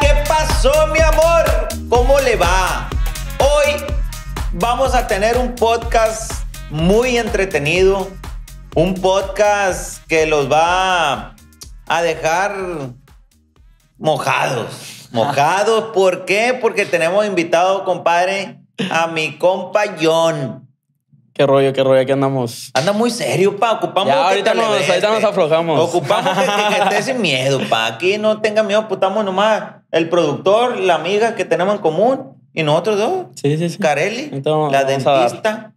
¿qué pasó, mi amor? ¿Cómo le va? Hoy vamos a tener un podcast muy entretenido, un podcast que los va a dejar mojados. Mojados, ¿por qué? Porque tenemos invitado, compadre, a mi compa ¿Qué rollo, qué rollo? Aquí andamos. Anda muy serio, pa. Ocupamos ya, ahorita, nos, ahorita nos aflojamos. Ocupamos que, sin miedo, pa. Aquí no tenga miedo, pues nomás el productor, la amiga que tenemos en común y nosotros dos. Sí, sí, sí. Carelli, la dentista.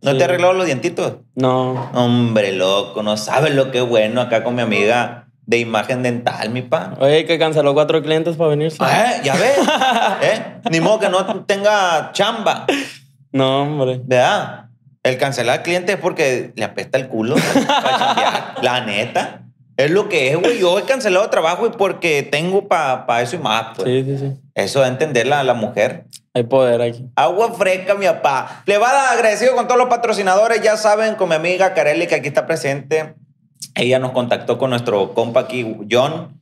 ¿No te arregló los dientitos? No. Hombre, loco, no sabes lo que es bueno acá con mi amiga de imagen dental, mi pa. Oye, que canceló cuatro clientes para venirse. Ah, Ya ves. Eh, ni modo que no tenga chamba. No, hombre. ¿Verdad? El cancelar cliente es porque le apesta el culo. la neta. Es lo que es, güey. Yo he cancelado trabajo y porque tengo para pa eso y más. Pues. Sí, sí, sí. Eso de entenderla a la mujer. Hay poder aquí. Agua fresca, mi papá. Le va a dar agradecido con todos los patrocinadores. Ya saben, con mi amiga Carelli, que aquí está presente. Ella nos contactó con nuestro compa aquí, John.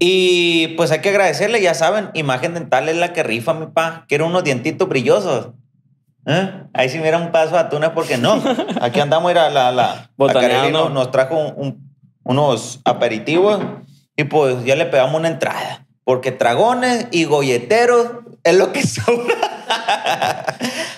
Y pues hay que agradecerle, ya saben, Imagen Dental es la que rifa, mi papá. Quiero unos dientitos brillosos. ¿Eh? Ahí sí hubiera un paso a Tunas porque no. Aquí andamos, a la, la, la nos, nos, trajo unos aperitivos y pues ya le pegamos una entrada. Porque tragones y golleteros es lo que sobra.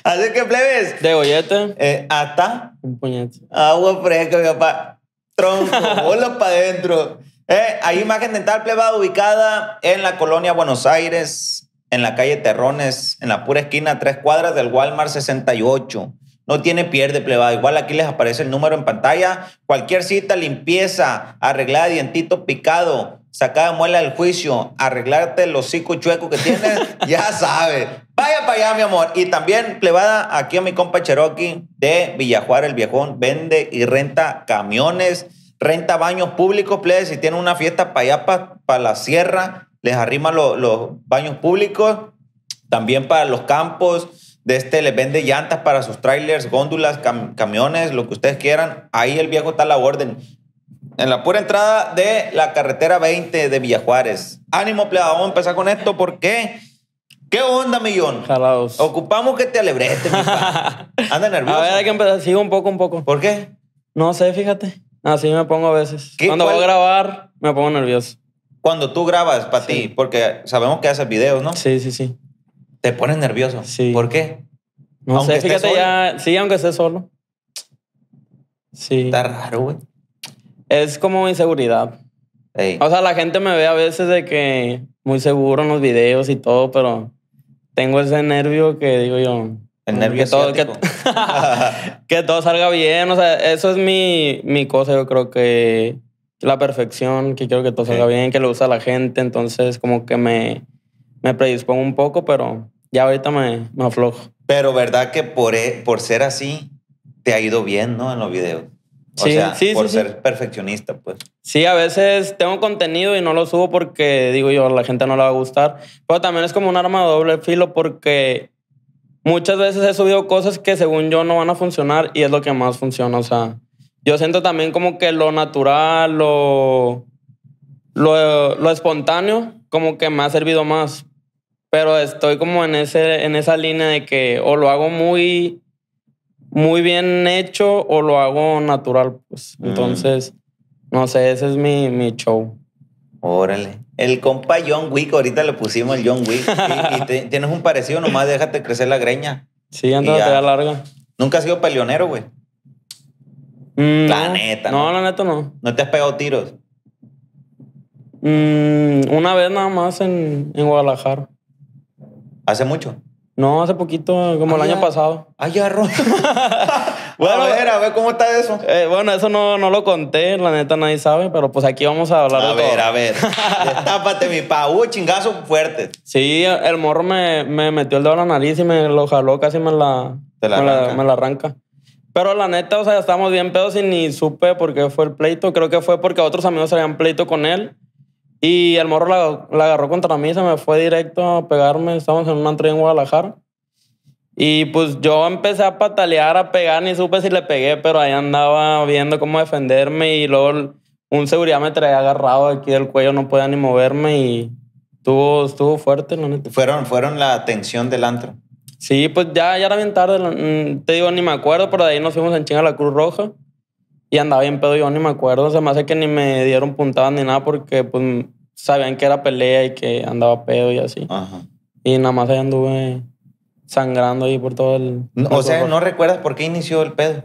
Así que, plebes. ¿De gollete? Eh, hasta. Un puñete. Agua fresca, mi papá. Tronco, bola para adentro. Eh, hay imagen dental plebada ubicada en la colonia Buenos Aires, en la calle Terrones, en la pura esquina, tres cuadras del Walmart 68. No tiene pierde, plebada. Igual aquí les aparece el número en pantalla. Cualquier cita, limpieza, arreglar dientito picado, sacada de muela del juicio, arreglarte los hocico chuecos que tienes, ya sabes. Vaya para allá, mi amor. Y también, plebada, aquí a mi compa Cherokee de Villajuar, el viejón, vende y renta camiones, renta baños públicos, plebes. Si tiene una fiesta para allá, para, para la sierra, les arrima los baños públicos, también para los campos, de este les vende llantas para sus trailers, góndulas, camiones, lo que ustedes quieran. Ahí el viejo está a la orden. En la pura entrada de la carretera 20 de Villajuárez. Ánimo, plebado, vamos a empezar con esto porque... ¿Qué onda, millón? Jalados. Ocupamos que te alebrete, mi Anda nervioso. A ver, hay que empezar. Sigo un poco, un poco. ¿Por qué? No sé, fíjate. Así me pongo a veces. Cuando voy a grabar, me pongo nervioso cuando tú grabas para ti, porque sabemos que haces videos, ¿no? Sí, sí, sí. Te pones nervioso. Sí. ¿Por qué? No sé, fíjate ya. Sí, aunque estés solo. Sí. Está raro, güey. Es como inseguridad. O sea, la gente me ve a veces de que muy seguro en los videos y todo, pero tengo ese nervio que digo yo. El nervio que todo, que, que, todo salga bien. O sea, eso es mi, mi cosa. Yo creo que la perfección, que quiero que todo salga bien, que lo usa la gente, entonces como que me, me predispongo un poco, pero ya ahorita me, me aflojo. Pero verdad que por, e, por ser así, te ha ido bien, ¿no? En los videos. O sí, sí, por ser perfeccionista, pues. Sí, a veces tengo contenido y no lo subo porque digo yo, la gente no le va a gustar. Pero también es como un arma de doble filo porque muchas veces he subido cosas que según yo no van a funcionar y es lo que más funciona. O sea, yo siento también como que lo natural, lo, lo, espontáneo, como que me ha servido más. Pero estoy como en, ese, en esa línea de que o lo hago muy, muy bien hecho o lo hago natural. Pues. Entonces, no sé, ese es mi, mi show. Órale. El compa John Wick, ahorita le pusimos el John Wick. y, tienes un parecido, nomás déjate crecer la greña. Sí, te da larga. Nunca has sido peleonero, güey. Mm, la neta. No, no, la neta no. ¿No te has pegado tiros? Mm, una vez nada más en, Guadalajara. ¿Hace mucho? No, hace poquito, como ah, el año pasado. Ay, ah, ya, bueno, a ver, a ver, ¿cómo está eso? Eh, bueno, eso no, no, lo conté, la neta nadie sabe, pero pues aquí vamos a hablar de ver, todo. A ver, a ver. estápate mi pa. Uh, chingazo fuerte. Sí, el morro me, metió el dedo a la nariz y me lo jaló, casi me, la, me la arranca. Pero la neta, o sea, estábamos bien pedos y ni supe por qué fue el pleito. Creo que fue porque otros amigos habían pleito con él. Y el morro la, agarró contra mí, se me fue directo a pegarme. Estábamos en un antro en Guadalajara. Y pues yo empecé a patalear, a pegar, ni supe si le pegué, pero ahí andaba viendo cómo defenderme y luego un seguridad me traía agarrado aquí del cuello, no podía ni moverme y estuvo, estuvo fuerte, la neta. Fueron, fueron la tensión del antro. Sí, pues ya, ya era bien tarde, mm, te digo, ni me acuerdo, pero de ahí nos fuimos en chinga a la Cruz Roja y andaba bien pedo, yo ni me acuerdo, o sea, me hace que ni me dieron puntadas ni nada porque pues sabían que era pelea y que andaba pedo y así. Ajá. Y nada más ahí anduve sangrando ahí por todo el... o sea, ¿no recuerdas por qué inició el pedo?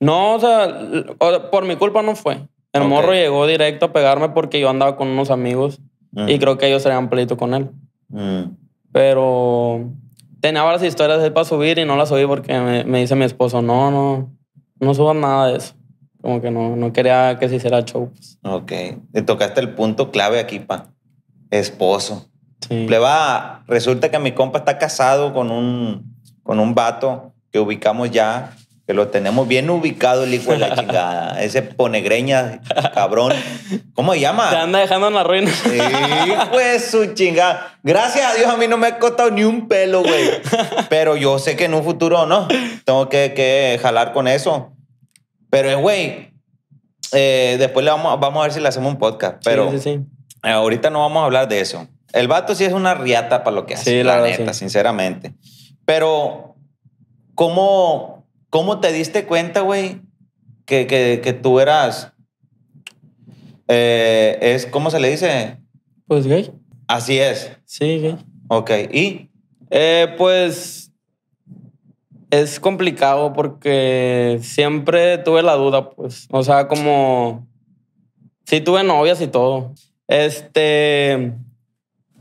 No, o sea, por mi culpa no fue. El morro llegó directo a pegarme porque yo andaba con unos amigos y mm. creo que ellos traían pleito con él. Mm. Pero tenía varias historias para subir y no las subí porque me, dice mi esposo, no, no, no subas nada de eso. Como que no, no quería que se hiciera show. Pues. Ok. Te tocaste el punto clave aquí, pa. Esposo. Sí. va resulta que mi compa está casado con un, con un vato que ubicamos ya que lo tenemos bien ubicado el hijo de la chingada. Ese ponegreña, cabrón. ¿Cómo se llama? Te anda dejando en la ruina. Sí, pues su chingada. Gracias a Dios a mí no me ha costado ni un pelo, güey. Pero yo sé que en un futuro, ¿no? Tengo que, jalar con eso. Pero es, eh, güey, eh, después le vamos, a ver si le hacemos un podcast. Pero sí, eh, ahorita no vamos a hablar de eso. El vato sí es una riata para lo que hace. Sí, la, la sinceramente. Pero, ¿cómo...? ¿Cómo te diste cuenta, güey, que, tú eras... Eh, es, ¿Cómo se le dice? Pues gay. Así es. Sí, gay. Ok, ¿y? Eh, pues es complicado porque siempre tuve la duda, pues. O sea, como... Sí tuve novias y todo. Este...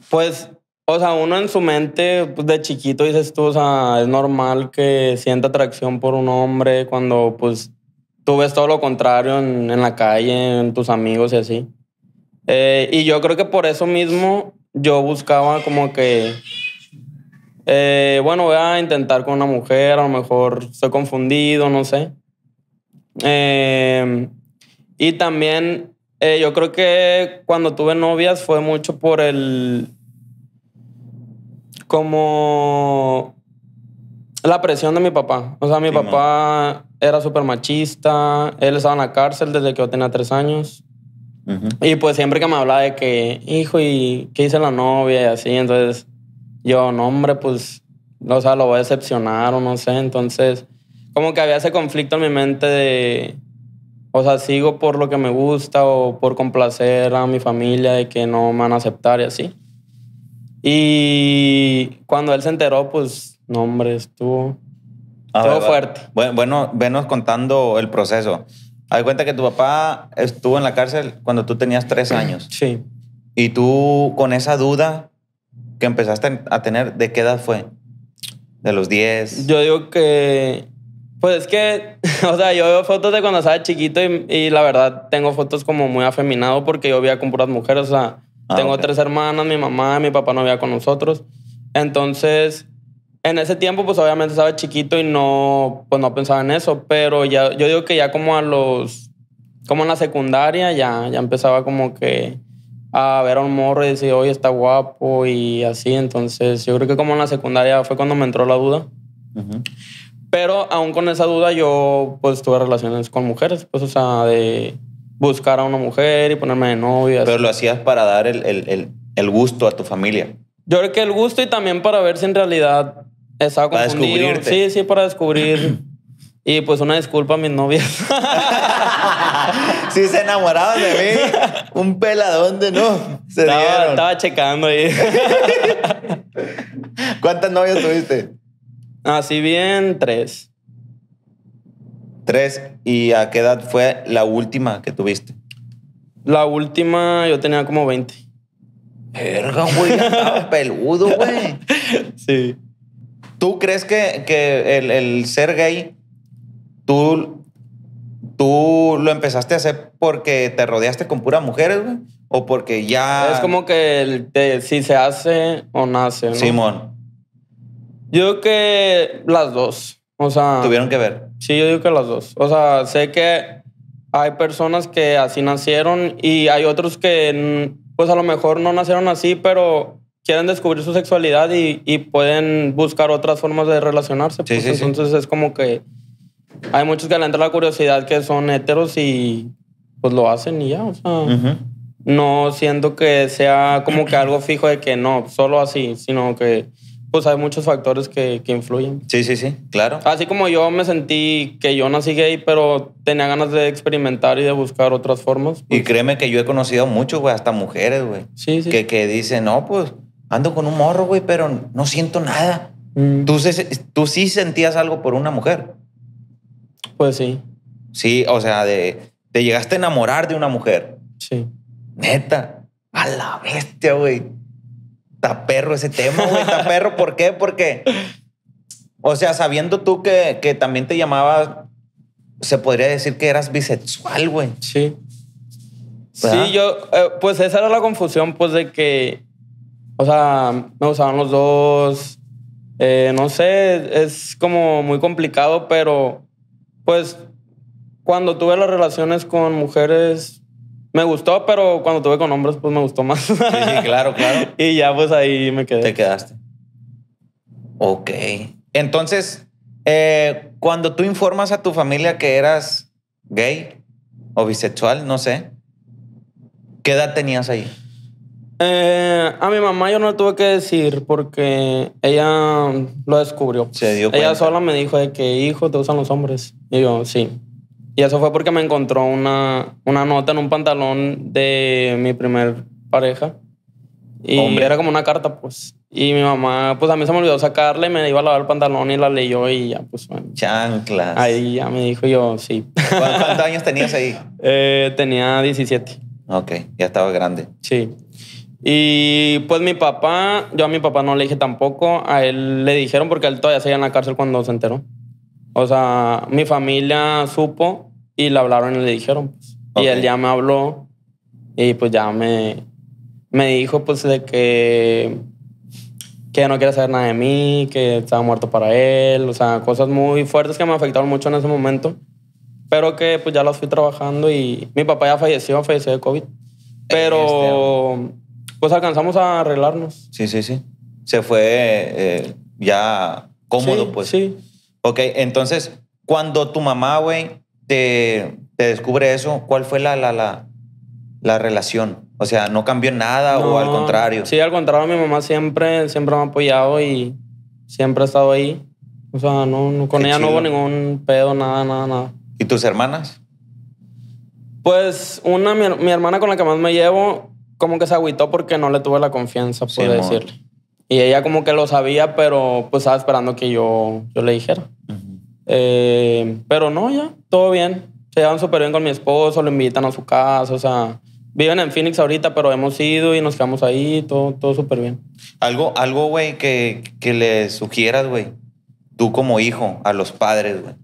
Pues o sea, uno en su mente pues, de chiquito dices tú, o sea, es normal que sienta atracción por un hombre cuando pues tú ves todo lo contrario en, la calle, en tus amigos y así. Eh, y yo creo que por eso mismo yo buscaba como que, eh, bueno, voy a intentar con una mujer, a lo mejor estoy confundido, no sé. Em, y también eh, yo creo que cuando tuve novias fue mucho por el como la presión de mi papá. O sea, mi papá era súper machista, él estaba en la cárcel desde que yo tenía tres años. Y pues siempre que me hablaba de que, hijo, ¿y qué hice la novia? Y así, entonces yo, no, hombre, pues, o sea, lo voy a decepcionar o no sé. Entonces, como que había ese conflicto en mi mente de, o sea, sigo por lo que me gusta o por complacer a mi familia de que no me van a aceptar y así. Y cuando él se enteró, pues, no, hombre, estuvo, estuvo fuerte. Bueno, venos contando el proceso. Hay cuenta que tu papá estuvo en la cárcel cuando tú tenías tres años. Sí. Y tú, con esa duda que empezaste a tener, ¿de qué edad fue? ¿De los 10? Yo digo que. Pues es que, o sea, yo veo fotos de cuando estaba chiquito y, la verdad tengo fotos como muy afeminado porque yo veía con puras mujeres, o sea Ah, Tengo tres hermanas, mi mamá y mi papá no vivía con nosotros. Entonces, en ese tiempo, pues obviamente estaba chiquito y no, pues, no pensaba en eso, pero ya, yo digo que ya como a los, como en la secundaria, ya, ya empezaba como que a ver a un morro y decir, oye, está guapo y así. Entonces, yo creo que como en la secundaria fue cuando me entró la duda. Pero aún con esa duda yo pues tuve relaciones con mujeres, pues o sea, de buscar a una mujer y ponerme de novia. Pero lo hacías para dar el, gusto a tu familia. Yo creo que el gusto y también para ver si en realidad estaba para Descubrirte. Sí, sí, para descubrir. y pues una disculpa a mis novias. si se enamoraban de mí, un peladón de no. estaba, estaba checando ahí. ¿Cuántas novias tuviste? Así bien, tres. Tres, ¿y a qué edad fue la última que tuviste? La última yo tenía como 20. Verga, güey, estaba peludo, güey. Sí. ¿Tú crees que, el, ser gay, tú, tú lo empezaste a hacer porque te rodeaste con puras mujeres, güey? ¿O porque ya...? Es como que si se hace o nace, ¿no? Simón. Yo creo que las dos. O sea. Tuvieron que ver. Sí, yo digo que las dos. O sea, sé que hay personas que así nacieron y hay otros que, pues a lo mejor no nacieron así, pero quieren descubrir su sexualidad y, y pueden buscar otras formas de relacionarse. Pues, entonces es como que hay muchos que le entra la curiosidad que son heteros y pues lo hacen y ya. O sea, no siento que sea como que algo fijo de que no, solo así, sino que pues hay muchos factores que, que, influyen. Sí, sí, sí, claro. Así como yo me sentí que yo nací gay, pero tenía ganas de experimentar y de buscar otras formas. Y pues. créeme que yo he conocido mucho, güey, hasta mujeres, güey. Sí, sí. Que, que dicen, no, pues ando con un morro, güey, pero no siento nada. Mm. ¿Tú, ¿Tú sí sentías algo por una mujer? Pues sí. Sí, o sea, de, te llegaste a enamorar de una mujer. Sí. Neta. A la bestia, güey perro ese tema, güey. Está perro. ¿Por qué? Porque, o sea, sabiendo tú que, también te llamaba, se podría decir que eras bisexual, güey. Sí. Sí, yo, eh, pues esa era la confusión, pues de que, o sea, me usaban los dos. Eh, no sé, es como muy complicado, pero pues cuando tuve las relaciones con mujeres, me gustó, pero cuando tuve con hombres, pues me gustó más. Sí, claro, claro. y ya pues ahí me quedé. Te quedaste. Ok. Entonces, eh, cuando tú informas a tu familia que eras gay o bisexual, no sé, ¿qué edad tenías ahí? Eh, a mi mamá yo no le tuve que decir porque ella lo descubrió. Se dio Ella sola me dijo de que hijo te usan los hombres. Y yo, sí. Y eso fue porque me encontró una, una nota en un pantalón de mi primer pareja. Y Hombre. era como una carta, pues. Y mi mamá, pues a mí se me olvidó sacarla y me iba a lavar el pantalón y la leyó y ya, pues Chanclas. Ahí ya me dijo yo, sí. ¿Cuántos años tenías ahí? Eh, tenía 17. Ok, ya estaba grande. Sí. Y pues mi papá, yo a mi papá no le dije tampoco, a él le dijeron porque él todavía seguía en la cárcel cuando se enteró. O sea, mi familia supo y le hablaron y le dijeron. Y él ya me habló y pues ya me, me dijo pues de que, que no quiere saber nada de mí, que estaba muerto para él, o sea, cosas muy fuertes que me afectaron mucho en ese momento, pero que pues ya las fui trabajando y mi papá ya falleció, falleció de COVID. Pero pues alcanzamos a arreglarnos. Sí, sí, sí. Se fue eh, ya cómodo, pues. Sí. Ok, entonces, cuando tu mamá, güey, te, descubre eso, ¿cuál fue la, la, la, relación? O sea, ¿no cambió nada o al contrario? Sí, al contrario, mi mamá siempre, siempre me ha apoyado y siempre ha estado ahí. O sea, no, con ella no hubo ningún pedo, nada, nada, nada. ¿Y tus hermanas? Pues una, mi, hermana con la que más me llevo, como que se agüitó porque no le tuve la confianza, por decirlo. decirle. Y ella como que lo sabía, pero pues estaba esperando que yo, le dijera. Eh, pero no, ya, todo bien. Se llevan súper bien con mi esposo, lo invitan a su casa, o sea, viven en Phoenix ahorita, pero hemos ido y nos quedamos ahí, todo, todo súper bien. Algo, algo, güey, que, que le sugieras, güey, tú como hijo, a los padres, güey.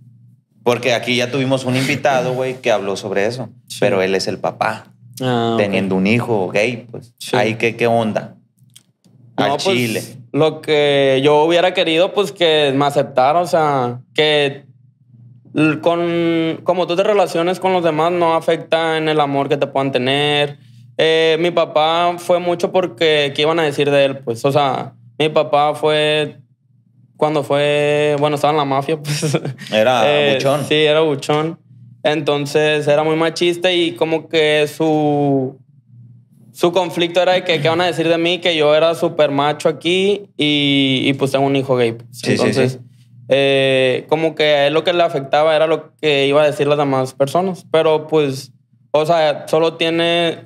Porque aquí ya tuvimos un invitado, güey, que habló sobre eso, pero él es el papá. Ah, teniendo un hijo gay, pues. Ahí, ¿qué, qué onda? a pues, Chile lo que yo hubiera querido, pues que me aceptara, o sea, que con, como tú te relaciones con los demás no afecta en el amor que te puedan tener. Eh, mi papá fue mucho porque, ¿qué iban a decir de él? Pues, o sea, mi papá fue cuando fue, bueno, estaba en la mafia, pues. Era eh, buchón. Sí, era buchón. Entonces era muy machista y como que su su conflicto era de que, ¿qué van a decir de mí? Que yo era súper macho aquí y, pues tengo un hijo gay. Pues. Entonces, eh, como que a él lo que le afectaba era lo que iba a decir las demás personas. Pero pues, o sea, solo tiene,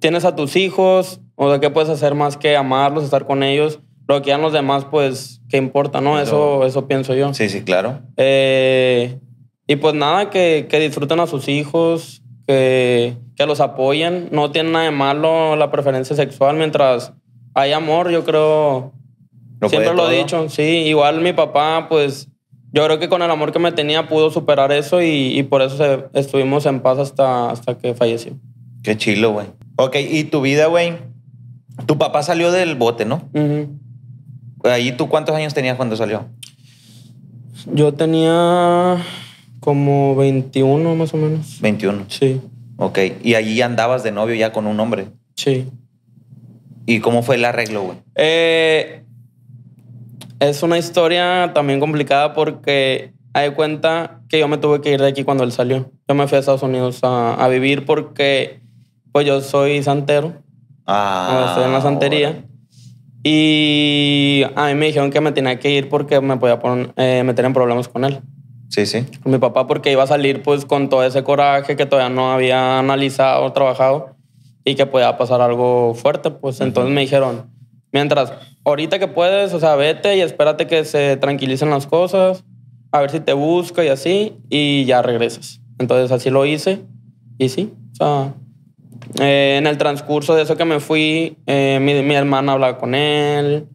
tienes a tus hijos, o sea, ¿qué puedes hacer más que amarlos, estar con ellos? Lo que hagan los demás, pues, ¿qué importa, no? Eso, eso, pienso yo. Sí, sí, claro. Eh, y pues nada, que, que disfruten a sus hijos, que, los apoyen. No tiene nada de malo la preferencia sexual mientras hay amor, yo creo. siempre lo he dicho, sí. Igual mi papá, pues yo creo que con el amor que me tenía pudo superar eso y, por eso estuvimos en paz hasta, hasta que falleció. Qué chilo, güey. Ok, y tu vida, güey. Tu papá salió del bote, ¿no? ¿Ahí tú cuántos años tenías cuando salió? Yo tenía como 21 más o menos. 21. Sí. Ok. ¿Y allí andabas de novio ya con un hombre? Sí. ¿Y cómo fue el arreglo, güey? Eh, es una historia también complicada porque hay cuenta que yo me tuve que ir de aquí cuando él salió. Yo me fui a Estados Unidos a, vivir porque pues yo soy santero. Ah. Estoy en la santería. Y a mí me dijeron que me tenía que ir porque me podía poner, eh, meter en problemas con él. Sí, sí. mi papá porque iba a salir pues con todo ese coraje que todavía no había analizado trabajado y que podía pasar algo fuerte. Pues entonces me dijeron, mientras ahorita que puedes, o sea, vete y espérate que se tranquilicen las cosas, a ver si te busca y así, y ya regresas. Entonces así lo hice y sí, o sea, eh, en el transcurso de eso que me fui, eh, mi, mi, hermana hablaba con él,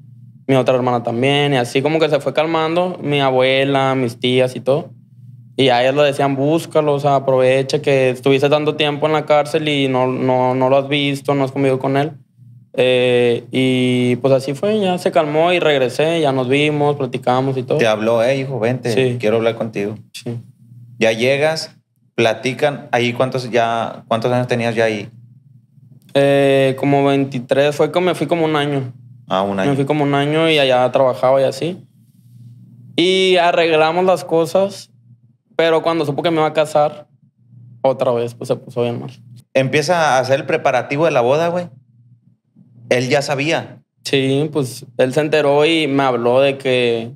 mi otra hermana también, y así como que se fue calmando, mi abuela, mis tías y todo. Y a ellos le decían, búscalo, o sea, aprovecha que estuviste tanto tiempo en la cárcel y no, no, lo has visto, no has comido con él. Eh, y pues así fue, ya se calmó y regresé, ya nos vimos, platicamos y todo. Te habló, eh, hijo, vente, quiero hablar contigo. Sí. Ya llegas, platican, ahí cuántos, ya, cuántos años tenías ya ahí? Eh, como 23, fue como, me fui como un año. Ah, un año. Me fui como un año y allá trabajaba y así. Y arreglamos las cosas, pero cuando supo que me iba a casar, otra vez, pues se puso bien mal. Empieza a hacer el preparativo de la boda, güey. Él ya sabía. Sí, pues él se enteró y me habló de que,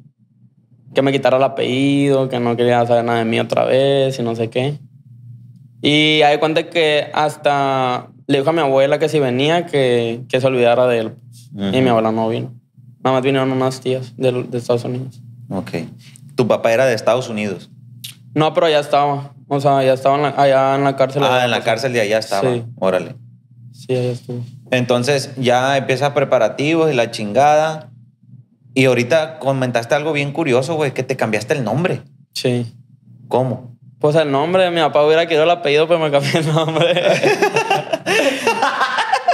que me quitara el apellido, que no quería saber nada de mí otra vez y no sé qué. Y ahí cuenta que hasta le dijo a mi abuela que si venía, que, que se olvidara de él. Y mi abuela no vino. Nada más vinieron unas tías de, Estados Unidos. Ok. ¿Tu papá era de Estados Unidos? No, pero allá estaba. O sea, ya estaba en la, allá en la cárcel. Ah, en la cárcel de allá estaba. Sí. Órale. Sí, allá estuvo. Entonces ya empieza preparativos y la chingada. Y ahorita comentaste algo bien curioso, güey, que te cambiaste el nombre. Sí. ¿Cómo? Pues el nombre, de mi papá hubiera querido el apellido, pero me cambié el nombre.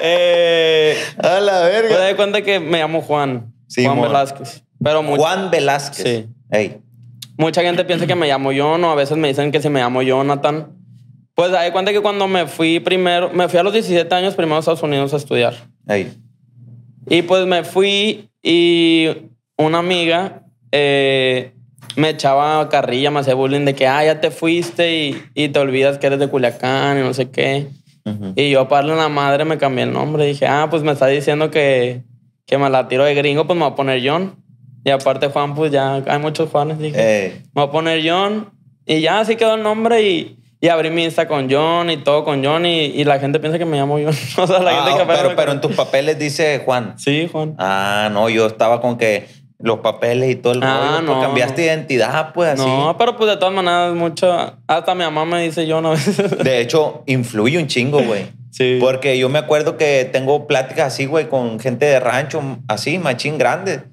Eh, a la verga. Me cuenta que me llamo Juan. Juan Velázquez. Pero mucha, Juan Velázquez. Sí. Mucha gente piensa que me llamo yo, no, a veces me dicen que se me llamo Jonathan. Pues ahí cuenta que cuando me fui primero, me fui a los 17 años primero a Estados Unidos a estudiar. Y pues me fui y una amiga eh, me echaba carrilla, me hacía bullying de que, ah, ya te fuiste y, y te olvidas que eres de Culiacán y no sé qué. Y yo aparte de la madre me cambié el nombre. Dije, ah, pues me está diciendo que, me la tiro de gringo, pues me voy a poner John. Y aparte Juan, pues ya hay muchos Juanes. Dije, me voy a poner John. Y ya así quedó el nombre y, abrí mi Insta con John y todo con John y, la gente piensa que me llamo John. o sea, la ah, gente que oh, pero, pero en tus papeles dice Juan. Sí, Juan. Ah, no, yo estaba con que los papeles y todo el ah, rollo. No. cambiaste identidad, pues así. No, pero pues de todas maneras, mucho. Hasta mi mamá me dice yo una vez. de hecho, influye un chingo, güey. Sí. Porque yo me acuerdo que tengo pláticas así, güey, con gente de rancho, así, machín grande.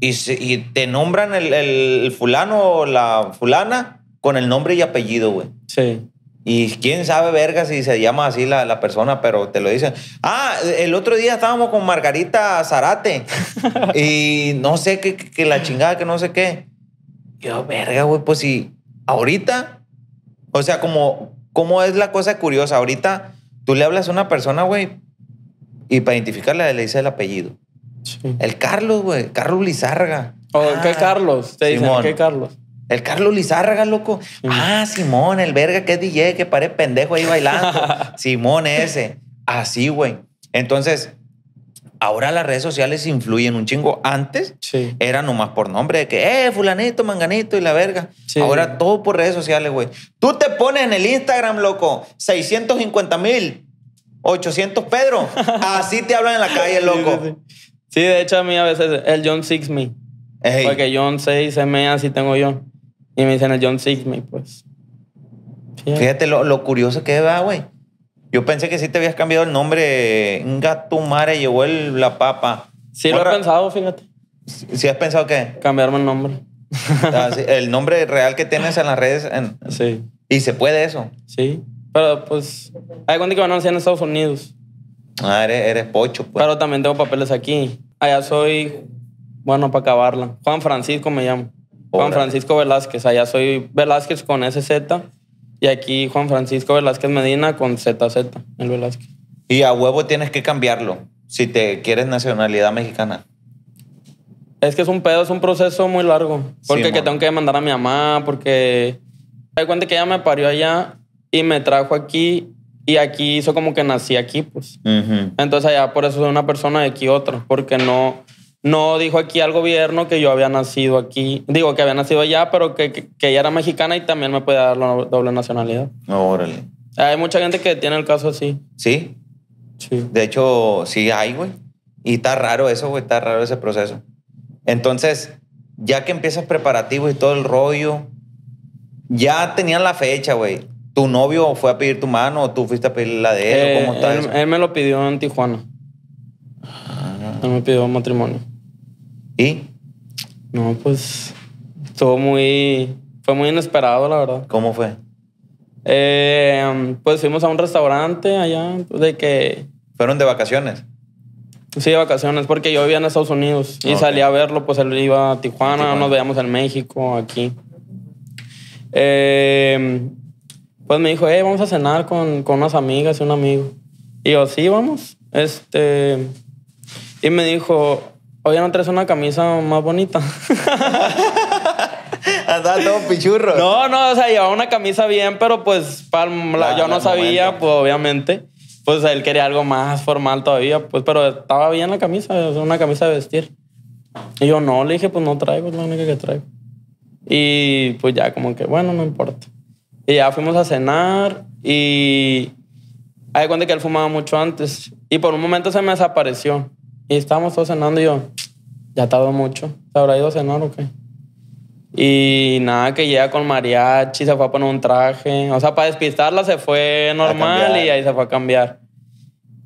Y, y te nombran el, el fulano o la fulana con el nombre y apellido, güey. Sí. Y quién sabe, verga, si se llama así la, la, persona, pero te lo dicen. Ah, el otro día estábamos con Margarita Zarate y no sé qué, que la chingada, que no sé qué. Yo, verga, güey, pues si ahorita, o sea, como, como es la cosa curiosa, ahorita tú le hablas a una persona, güey, y para identificarla le dices el apellido. El Carlos, güey, Carlos Lizarga. Oh, ¿Qué ah. Carlos? Te dicen, ¿qué Carlos? El Carlos Lizárraga, loco. Ah, Simón, el verga que es DJ, que parece pendejo ahí bailando. Simón ese. Así, güey. Entonces, ahora las redes sociales influyen un chingo. Antes era nomás por nombre de que, eh, fulanito, manganito y la verga. Ahora todo por redes sociales, güey. Tú te pones en el Instagram, loco, 650 mil, 800 Pedro. Así te hablan en la calle, loco. Sí, de hecho a mí a veces el John Six me. Porque John 6 me así tengo yo. Y me dicen el John Sigme, pues. Fíjate, lo, curioso que va, güey. Yo pensé que sí te habías cambiado el nombre. Mare llegó el, la papa. Sí, lo he pensado, fíjate. ¿Sí has pensado qué? Cambiarme el nombre. Ah, el nombre real que tienes en las redes. En, sí. ¿Y se puede eso? Sí. Pero pues, hay cuenta que van a nacer en Estados Unidos. Ah, eres, eres pocho, pues. Pero también tengo papeles aquí. Allá soy, bueno, para acabarla. Juan Francisco me llamo. Juan Francisco Velázquez. Allá soy Velázquez con SZ. Y aquí Juan Francisco Velázquez Medina con ZZ, el Velázquez. Y a huevo tienes que cambiarlo si te quieres nacionalidad mexicana. Es que es un pedo, es un proceso muy largo. Porque que tengo que mandar a mi mamá, porque... Me cuenta que ella me parió allá y me trajo aquí y aquí hizo como que nací aquí, pues. Entonces allá por eso soy una persona y aquí otra, porque no no dijo aquí al gobierno que yo había nacido aquí, digo que había nacido allá, pero que, que, ella era mexicana y también me podía dar la doble nacionalidad. No, órale. Hay mucha gente que tiene el caso así. Sí. Sí. De hecho, sí hay, güey. Y está raro eso, güey, está raro ese proceso. Entonces, ya que empiezas preparativos y todo el rollo, ya tenían la fecha, güey. ¿Tu novio fue a pedir tu mano o tú fuiste a pedir la de él? Eh, ¿Cómo está él me lo pidió en Tijuana. No me pidió matrimonio. ¿Y? No, pues estuvo muy... Fue muy inesperado, la verdad. ¿Cómo fue? Eh, pues fuimos a un restaurante allá, de que... ¿Fueron de vacaciones? Sí, de vacaciones, porque yo vivía en Estados Unidos y salí a verlo, pues él iba a Tijuana, nos veíamos en México, aquí. Eh, pues me dijo, hey, vamos a cenar con, con unas amigas y un amigo. Y yo, sí, vamos. Este, y me dijo, oye, ¿no traes una camisa más bonita? Andaba todo pichurro. No, no, o sea, llevaba una camisa bien, pero pues para yo no sabía, pues obviamente. Pues él quería algo más formal todavía, pues, pero estaba bien la camisa, una camisa de vestir. Y yo no, le dije, pues no traigo, es la única que traigo. Y pues ya, como que, bueno, no importa. Y ya fuimos a cenar y. Hay cuenta que él fumaba mucho antes. Y por un momento se me desapareció. Y estábamos todos cenando y yo, ya tardó mucho. ¿Se habrá ido a cenar o qué? Y nada, que llega con mariachi, se fue a poner un traje. O sea, para despistarla se fue normal y ahí se fue a cambiar.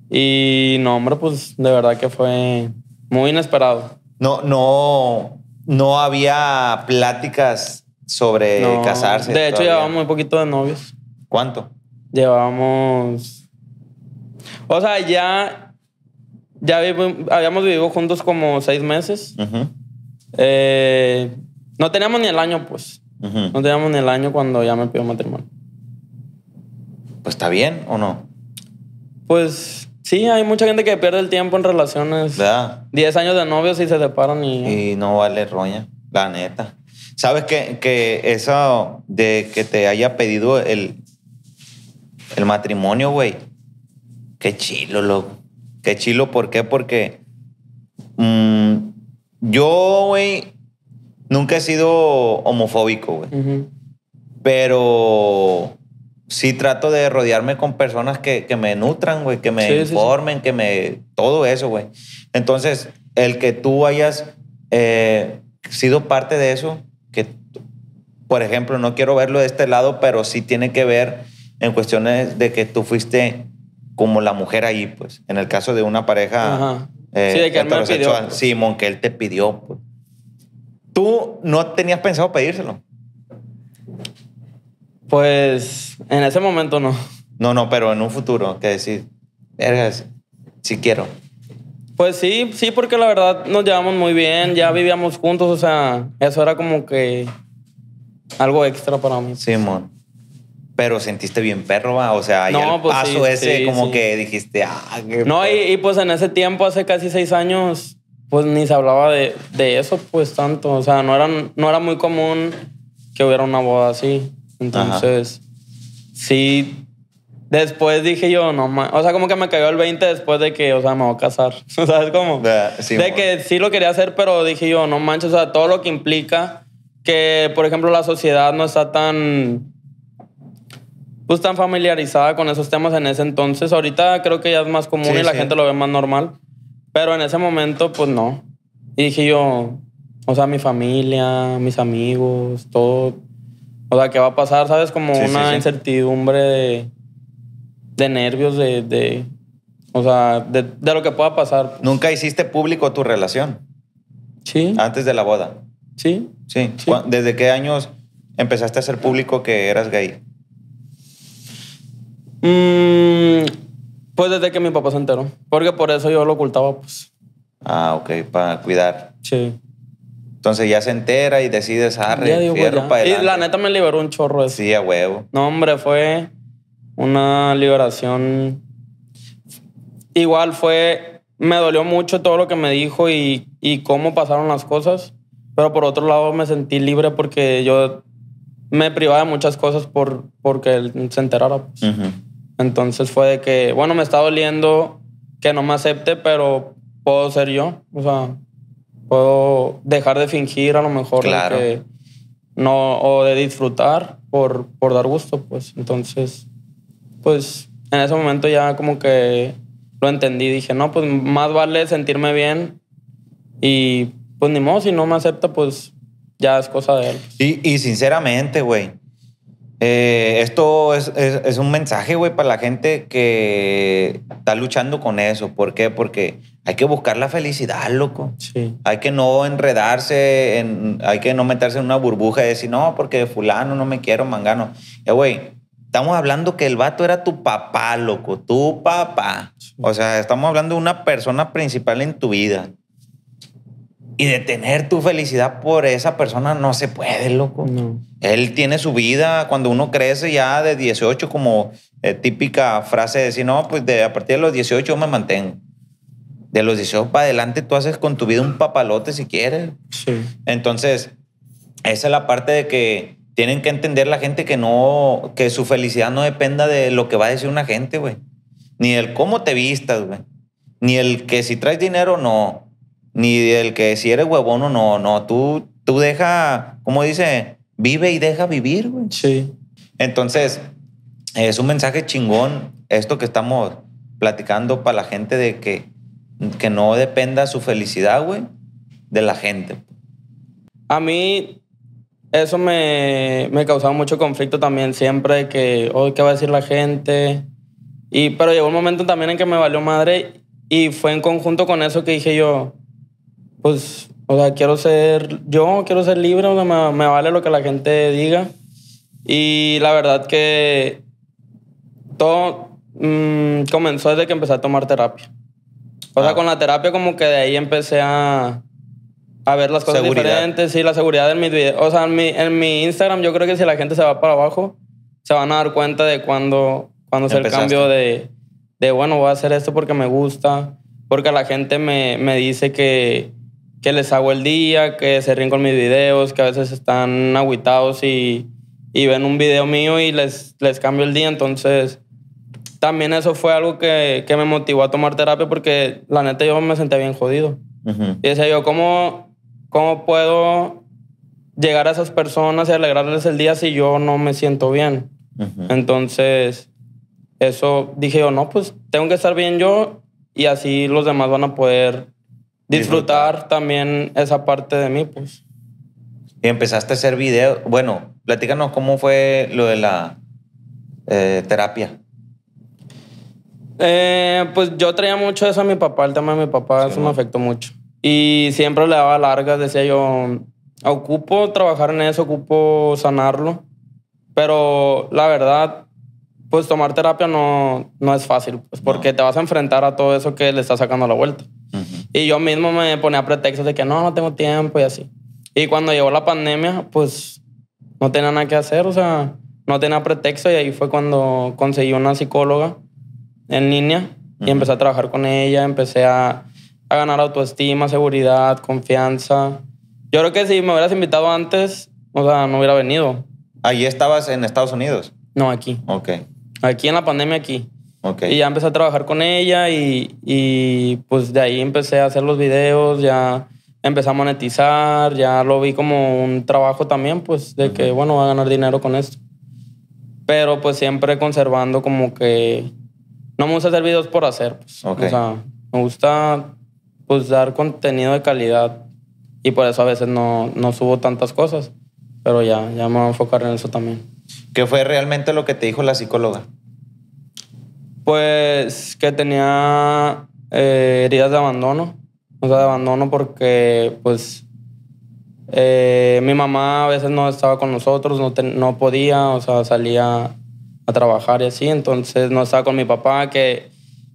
Y no, hombre, pues de verdad que fue muy inesperado. No, no, no había pláticas sobre casarse. De hecho, llevamos llevábamos muy poquito de novios. ¿Cuánto? Llevábamos. O sea, ya ya habíamos vivido juntos como seis meses. Eh, no teníamos ni el año, pues. No teníamos ni el año cuando ya me pidió matrimonio. Pues está bien o no? Pues sí, hay mucha gente que pierde el tiempo en relaciones. ¿Verdad? Diez años de novios y se separan y. Y no vale roña, la neta. Sabes que, que eso de que te haya pedido el, el matrimonio, güey. Qué chilo, loco. Qué chilo, ¿por qué? Porque mm, yo, güey, nunca he sido homofóbico, güey. Pero sí trato de rodearme con personas que, me nutran, güey, que me informen, que me... Todo eso, güey. Entonces, el que tú hayas eh, sido parte de eso, que, por ejemplo, no quiero verlo de este lado, pero sí tiene que ver en cuestiones de que tú fuiste como la mujer ahí, pues. En el caso de una pareja eh, sí, de que Simón, que él te pidió, pues. ¿Tú no tenías pensado pedírselo? Pues en ese momento no. No, no, pero en un futuro, ¿Qué decir, vergas, si quiero. Pues sí, sí, porque la verdad nos llevamos muy bien, ya vivíamos juntos, o sea, eso era como que algo extra para mí. Simón pero sentiste bien perro, ¿va? o sea, y el pues ese como que dijiste, ah, No, y, pues en ese tiempo, hace casi seis años, pues ni se hablaba de, de eso, pues tanto, o sea, no, eran, no era muy común que hubiera una boda así, entonces, sí, después dije yo, no, o sea, como que me cayó el 20 después de que, o sea, me voy a casar, ¿sabes cómo? Ah, de que sí lo quería hacer, pero dije yo, no manches, o sea, todo lo que implica que, por ejemplo, la sociedad no está tan pues tan familiarizada con esos temas en ese entonces. Ahorita creo que ya es más común y la gente lo ve más normal. Pero en ese momento, pues no. Y dije yo, o sea, mi familia, mis amigos, todo. O sea, ¿qué va a pasar? ¿Sabes? Como una incertidumbre de, nervios, de, de, o sea, de, lo que pueda pasar. ¿Nunca hiciste público tu relación? Sí. Antes de la boda. Sí. Sí. ¿Desde qué años empezaste a hacer público que eras gay? Mm, pues desde que mi papá se enteró. Porque por eso yo lo ocultaba, pues. Ah, ok, para cuidar. Sí. Entonces ya se entera y decides, ah, pues, arre, Y la neta me liberó un chorro eso. Sí, a huevo. No, hombre, fue una liberación. Igual fue. Me dolió mucho todo lo que me dijo y, y cómo pasaron las cosas. Pero por otro lado me sentí libre porque yo me privaba de muchas cosas por, porque él se enterara. Pues. Entonces fue de que, bueno, me está doliendo que no me acepte, pero puedo ser yo. O sea, puedo dejar de fingir a lo mejor. Claro. Que no, o de disfrutar por, dar gusto, pues. Entonces, pues en ese momento ya como que lo entendí. Dije, no, pues más vale sentirme bien y pues ni modo, si no me acepta, pues ya es cosa de él. Y, y sinceramente, güey, eh, esto es, un mensaje, güey, para la gente que está luchando con eso. ¿Por qué? Porque hay que buscar la felicidad, loco. Sí. Hay que no enredarse, en, hay que no meterse en una burbuja y decir, no, porque fulano no me quiero, mangano. Eh, güey, estamos hablando que el vato era tu papá, loco, tu papá. O sea, estamos hablando de una persona principal en tu vida. Y tener tu felicidad por esa persona no se puede, loco. Él tiene su vida. Cuando uno crece ya de 18, como eh, típica frase de decir, no, pues de, a partir de los 18 yo me mantengo. De los 18 para adelante tú haces con tu vida un papalote si quieres. Entonces, esa es la parte de que tienen que entender la gente que no, que su felicidad no dependa de lo que va a decir una gente, güey. Ni el cómo te vistas, güey. Ni el que si traes dinero, no ni del que si eres huevón o no, no. Tú, tú deja, como dice? Vive y deja vivir, güey. Sí. Entonces, es un mensaje chingón esto que estamos platicando para la gente de que, no dependa su felicidad, güey, de la gente. A mí eso me, me causaba mucho conflicto también siempre, que hoy qué va a decir la gente. Y, pero llegó un momento también en que me valió madre y fue en conjunto con eso que dije yo, pues, o sea, quiero ser yo, quiero ser libre, o sea, me, vale lo que la gente diga. Y la verdad que todo mm, comenzó desde que empecé a tomar terapia. O sea, ah. con la terapia como que de ahí empecé a, a ver las cosas diferentes. Sí, la seguridad en mis videos. O sea, en mi, en mi, Instagram yo creo que si la gente se va para abajo, se van a dar cuenta de cuando, cuando es el cambio de, de, bueno, voy a hacer esto porque me gusta, porque la gente me, me dice que, que les hago el día, que se ríen con mis videos, que a veces están aguitados y, ven un video mío y les, les cambio el día. Entonces, también eso fue algo que, me motivó a tomar terapia porque la neta yo me senté bien jodido. Y decía yo, ¿cómo, ¿cómo puedo llegar a esas personas y alegrarles el día si yo no me siento bien? Entonces, eso dije yo, no, pues tengo que estar bien yo y así los demás van a poder disfrutar también esa parte de mí, pues. Y empezaste a hacer videos. Bueno, platícanos cómo fue lo de la eh, terapia. Eh, pues yo traía mucho eso a mi papá, el tema de mi papá, eso me afectó mucho. Y siempre le daba largas, decía yo, ocupo trabajar en eso, ocupo sanarlo. Pero la verdad, pues tomar terapia no, no es fácil, pues, porque te vas a enfrentar a todo eso que le está sacando la vuelta. Y yo mismo me ponía pretextos de que no, no tengo tiempo y así. Y cuando llegó la pandemia, pues no tenía nada que hacer, o sea, no tenía pretexto y ahí fue cuando conseguí una psicóloga en línea y empecé a trabajar con ella, empecé a, a, ganar autoestima, seguridad, confianza. Yo creo que si me hubieras invitado antes, o sea, no hubiera venido. ¿Allí estabas en Estados Unidos? No, aquí. Ok. Aquí en la pandemia, aquí. Y ya empecé a trabajar con ella y, y, pues de ahí empecé a hacer los videos, ya empecé a monetizar, ya lo vi como un trabajo también, pues de que, bueno, va a ganar dinero con esto. Pero pues siempre conservando como que no me gusta hacer videos por hacer, pues. O sea, me gusta pues dar contenido de calidad y por eso a veces no, no subo tantas cosas, pero ya, ya me voy a enfocar en eso también. ¿Qué fue realmente lo que te dijo la psicóloga? Pues que tenía eh, heridas de abandono, o sea, de abandono porque pues eh, mi mamá a veces no estaba con nosotros, no, no podía, o sea, salía a trabajar y así, entonces no estaba con mi papá, que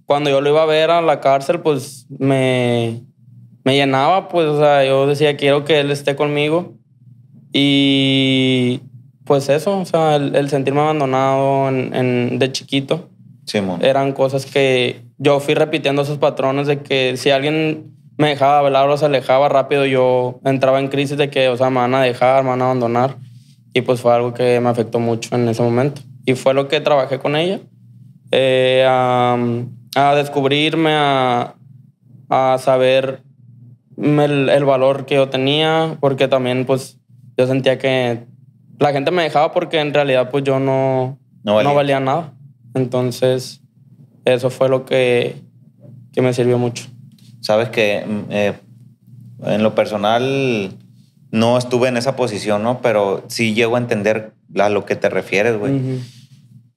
cuando yo lo iba a ver a la cárcel, pues me, llenaba, pues, o sea, yo decía, quiero que él esté conmigo. Y pues eso, o sea, el, sentirme abandonado en, de chiquito, eran cosas que yo fui repitiendo esos patrones de que si alguien me dejaba hablar o se alejaba rápido, yo entraba en crisis de que, o sea, me van a dejar, me van a abandonar. Y pues fue algo que me afectó mucho en ese momento. Y fue lo que trabajé con ella, eh, a, descubrirme, a, saber el, valor que yo tenía, porque también pues yo sentía que la gente me dejaba porque en realidad pues yo no, no valía nada. Entonces, eso fue lo que, me sirvió mucho. Sabes que mm, eh, en lo personal no estuve en esa posición, ¿no? Pero sí llego a entender a lo que te refieres, güey.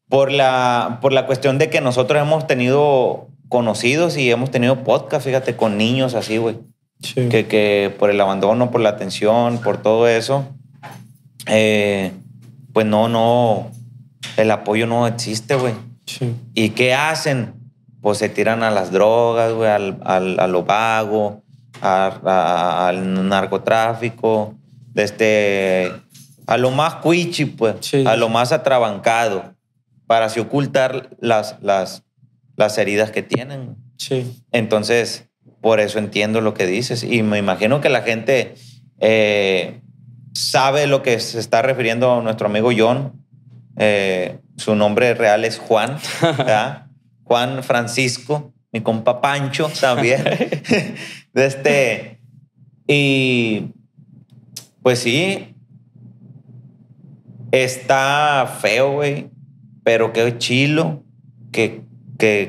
por, la, por la cuestión de que nosotros hemos tenido conocidos y hemos tenido podcast, fíjate, con niños así, güey. Que, por el abandono, por la atención, por todo eso, eh, pues no, no, el apoyo no existe, güey. ¿Y qué hacen? Pues se tiran a las drogas, güey, al, a lo vago, al narcotráfico, desde a lo más cuichi, pues, a lo más atrabancado, para ocultar las, las, las heridas que tienen. Sí. Entonces, por eso entiendo lo que dices y me imagino que la gente eh, sabe lo que se está refiriendo a nuestro amigo John eh, su nombre real es Juan, Juan Francisco, mi compa Pancho también. este, y pues sí, está feo, güey, pero qué chilo que,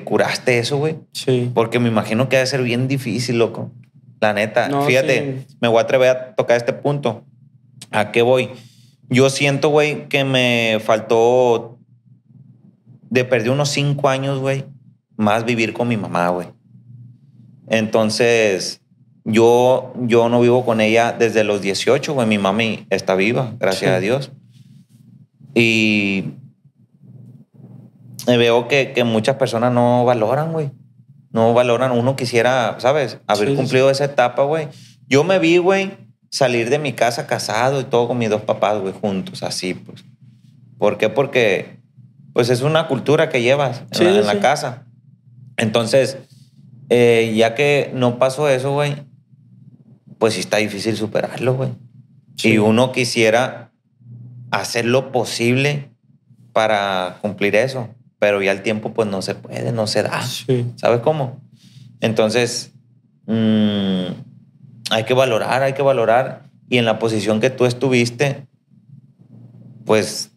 curaste eso, güey. Sí. Porque me imagino que va a ser bien difícil, loco. La neta, fíjate, me voy a atrever a tocar este punto. ¿A qué voy? Yo siento, güey, que me faltó de perder unos cinco años, güey, más vivir con mi mamá, güey. Entonces, yo, yo no vivo con ella desde los 18, güey. Mi mami está viva, gracias a Dios. Y veo que, muchas personas no valoran, güey. No valoran. Uno quisiera, ¿sabes? Haber cumplido esa etapa, güey. Yo me vi, güey, salir de mi casa casado y todo con mis dos papás, güey, juntos, así, pues. ¿Por qué? Porque, pues, es una cultura que llevas en, la, casa. Entonces, eh, ya que no pasó eso, güey, pues sí está difícil superarlo, güey. Y uno quisiera hacer lo posible para cumplir eso, pero ya el tiempo, pues, no se puede, no se da. ¿Sabes cómo? Entonces, mmm, hay que valorar, hay que valorar. Y en la posición que tú estuviste, pues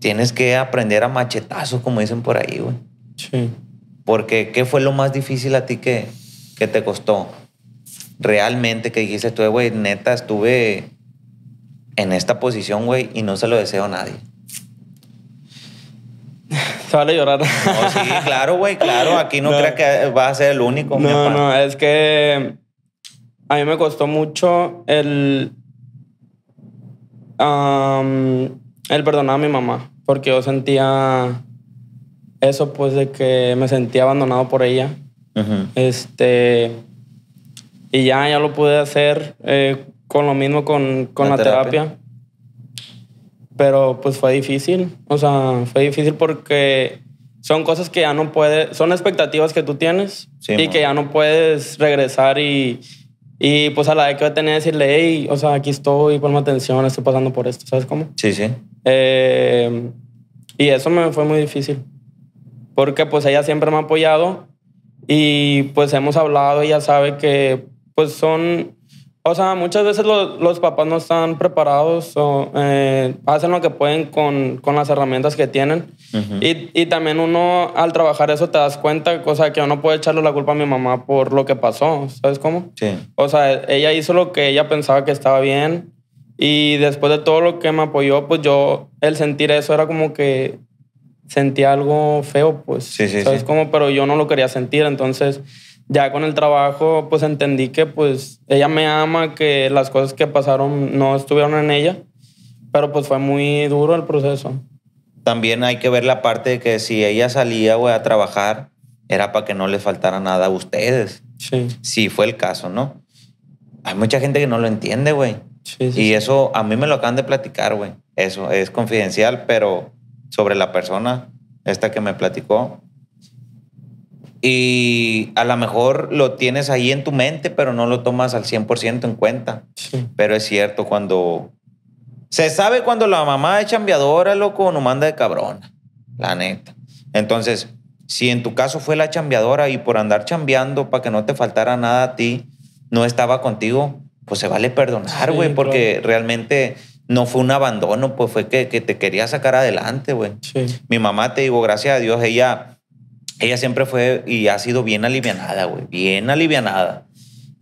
tienes que aprender a machetazos, como dicen por ahí, güey. Sí. Porque, ¿qué fue lo más difícil a ti que, que te costó? Realmente que dijiste tú, eh, güey, neta, estuve en esta posición, güey, y no se lo deseo a nadie. Se vale llorar. sí, claro, güey, claro. Aquí no, creo que va a ser el único. No, no, es que a mí me costó mucho el, el perdonar a mi mamá, porque yo sentía eso, pues de que me sentía abandonado por ella. Este, y ya, ya lo pude hacer eh, con lo mismo, con, la, terapia. Pero pues fue difícil, o sea, fue difícil porque son cosas que ya no puedes, son expectativas que tú tienes y que ya no puedes regresar y y pues a la vez que voy a tener decirle, hey, o sea, aquí estoy, ponme atención, estoy pasando por esto, ¿sabes cómo? Sí, sí. Eh, y eso me fue muy difícil. Porque pues ella siempre me ha apoyado y pues hemos hablado, ella sabe que pues son o sea, muchas veces los, papás no están preparados o eh, hacen lo que pueden con, las herramientas que tienen. y, también uno al trabajar eso te das cuenta, cosa que no puede echarle la culpa a mi mamá por lo que pasó, ¿sabes cómo? Sí. O sea, ella hizo lo que ella pensaba que estaba bien y después de todo lo que me apoyó, pues yo, el sentir eso era como que sentía algo feo, pues. Sí, sí, ¿Sabes cómo? Pero yo no lo quería sentir, entonces ya con el trabajo, pues entendí que pues ella me ama, que las cosas que pasaron no estuvieron en ella, pero pues fue muy duro el proceso. También hay que ver la parte de que si ella salía, güey, a trabajar, era para que no le faltara nada a ustedes. Sí. Sí, fue el caso, ¿no? Hay mucha gente que no lo entiende, güey. Sí, sí, y eso a mí me lo acaban de platicar, güey. Eso es confidencial, pero sobre la persona, esta que me platicó, y a lo mejor lo tienes ahí en tu mente, pero no lo tomas al 100% en cuenta. Pero es cierto, cuando... Se sabe cuando la mamá es chambeadora, loco, no manda de cabrona. La neta. Entonces, si en tu caso fue la chambeadora y por andar chambeando para que no te faltara nada a ti, no estaba contigo, pues se vale perdonar, güey, porque realmente no fue un abandono, pues fue que, que te quería sacar adelante, güey. Mi mamá, te digo, gracias a Dios, ella ella siempre fue y ha sido bien aliviada güey, bien alivianada.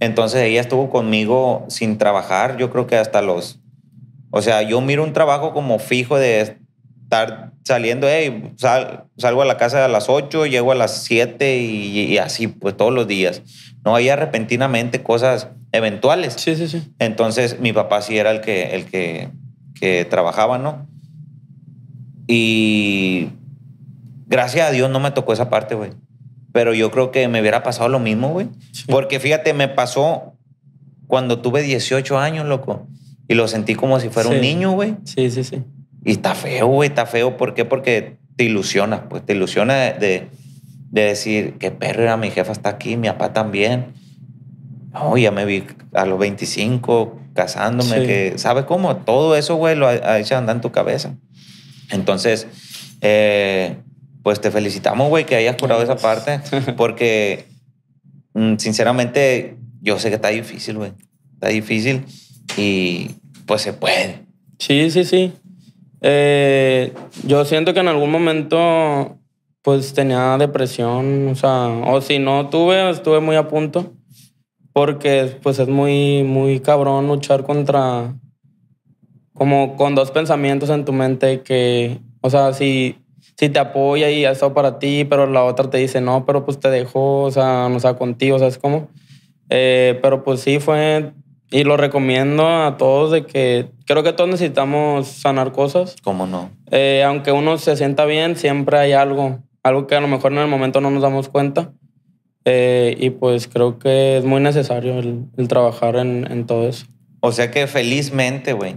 Entonces ella estuvo conmigo sin trabajar, yo creo que hasta los... O sea, yo miro un trabajo como fijo de estar saliendo, salgo a la casa a las 8, llego a las 7 y, así, pues todos los días. No había repentinamente cosas eventuales. Sí, sí, sí. Entonces mi papá sí era el que, el que, que trabajaba, ¿no? Y Gracias a Dios no me tocó esa parte, güey. Pero yo creo que me hubiera pasado lo mismo, güey. Porque fíjate, me pasó cuando tuve 18 años, loco. Y lo sentí como si fuera un niño, güey. Sí, sí, sí. Y está feo, güey, está feo. ¿Por qué? Porque te ilusionas, pues te ilusionas de, decir, qué perro era mi jefa, está aquí, mi papá también. No, ya me vi a los 25 casándome, que, ¿sabes cómo? Todo eso, güey, lo ha, ha en tu cabeza. Entonces, eh, pues te felicitamos, güey, que hayas curado esa parte, porque mm, sinceramente yo sé que está difícil, güey. Está difícil y pues se puede. Sí, sí, sí. Eh, yo siento que en algún momento pues tenía depresión, o sea, o si no tuve, estuve muy a punto, porque pues es muy, muy cabrón luchar contra, como con dos pensamientos en tu mente que, o sea, si si te apoya y ha estado para ti, pero la otra te dice, no, pero pues te dejó, o sea, no está contigo, sea, es como. Eh, pero pues sí fue, y lo recomiendo a todos de que creo que todos necesitamos sanar cosas. ¿Cómo no? Eh, aunque uno se sienta bien, siempre hay algo, algo que a lo mejor en el momento no nos damos cuenta. Eh, y pues creo que es muy necesario el, trabajar en, en todo eso. O sea que felizmente, güey,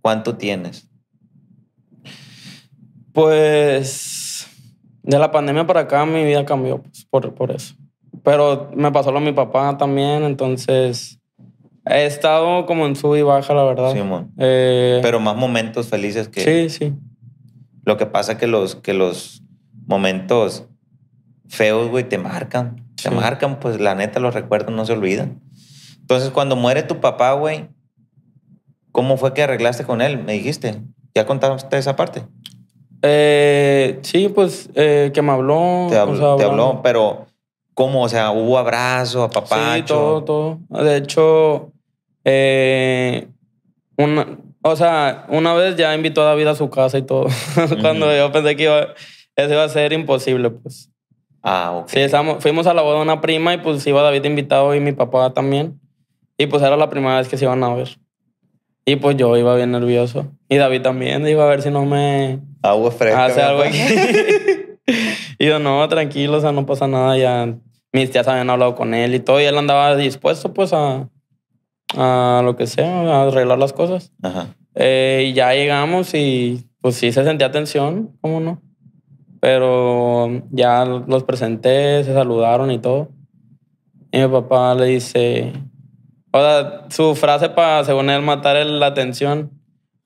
¿cuánto tienes? Pues de la pandemia para acá mi vida cambió pues, por, por eso. Pero me pasó lo de mi papá también, entonces he estado como en sub y baja, la verdad. Sí, eh, Pero más momentos felices que... Sí, sí. Lo que pasa que los, que los momentos feos, güey, te marcan. Te marcan, pues la neta los recuerdos no se olvidan. Entonces, cuando muere tu papá, güey, ¿cómo fue que arreglaste con él? Me dijiste. ¿Ya contaste esa parte? Eh, sí, pues eh, que me habló. Te, o sea, habló, pero ¿cómo? O sea, hubo abrazo, apapacho. Sí, todo, todo. De hecho, eh, una, o sea, una vez ya invitó a David a su casa y todo. Cuando yo pensé que eso iba a ser imposible, pues. Ah, ok. Sí, fuimos a la boda de una prima y pues iba David invitado y mi papá también. Y pues era la primera vez que se iban a ver. Y pues yo iba bien nervioso. Y David también, iba a ver si no me agua fresca. Hace algo aquí. y yo, no, tranquilo, o sea, no pasa nada. Ya mis tías habían hablado con él y todo, y él andaba dispuesto, pues, a, a lo que sea, a arreglar las cosas. Ajá. Eh, y ya llegamos y, pues, sí se sentía tensión, ¿cómo no? Pero ya los presenté, se saludaron y todo. Y mi papá le dice, o sea, su frase para, según él, matar la tensión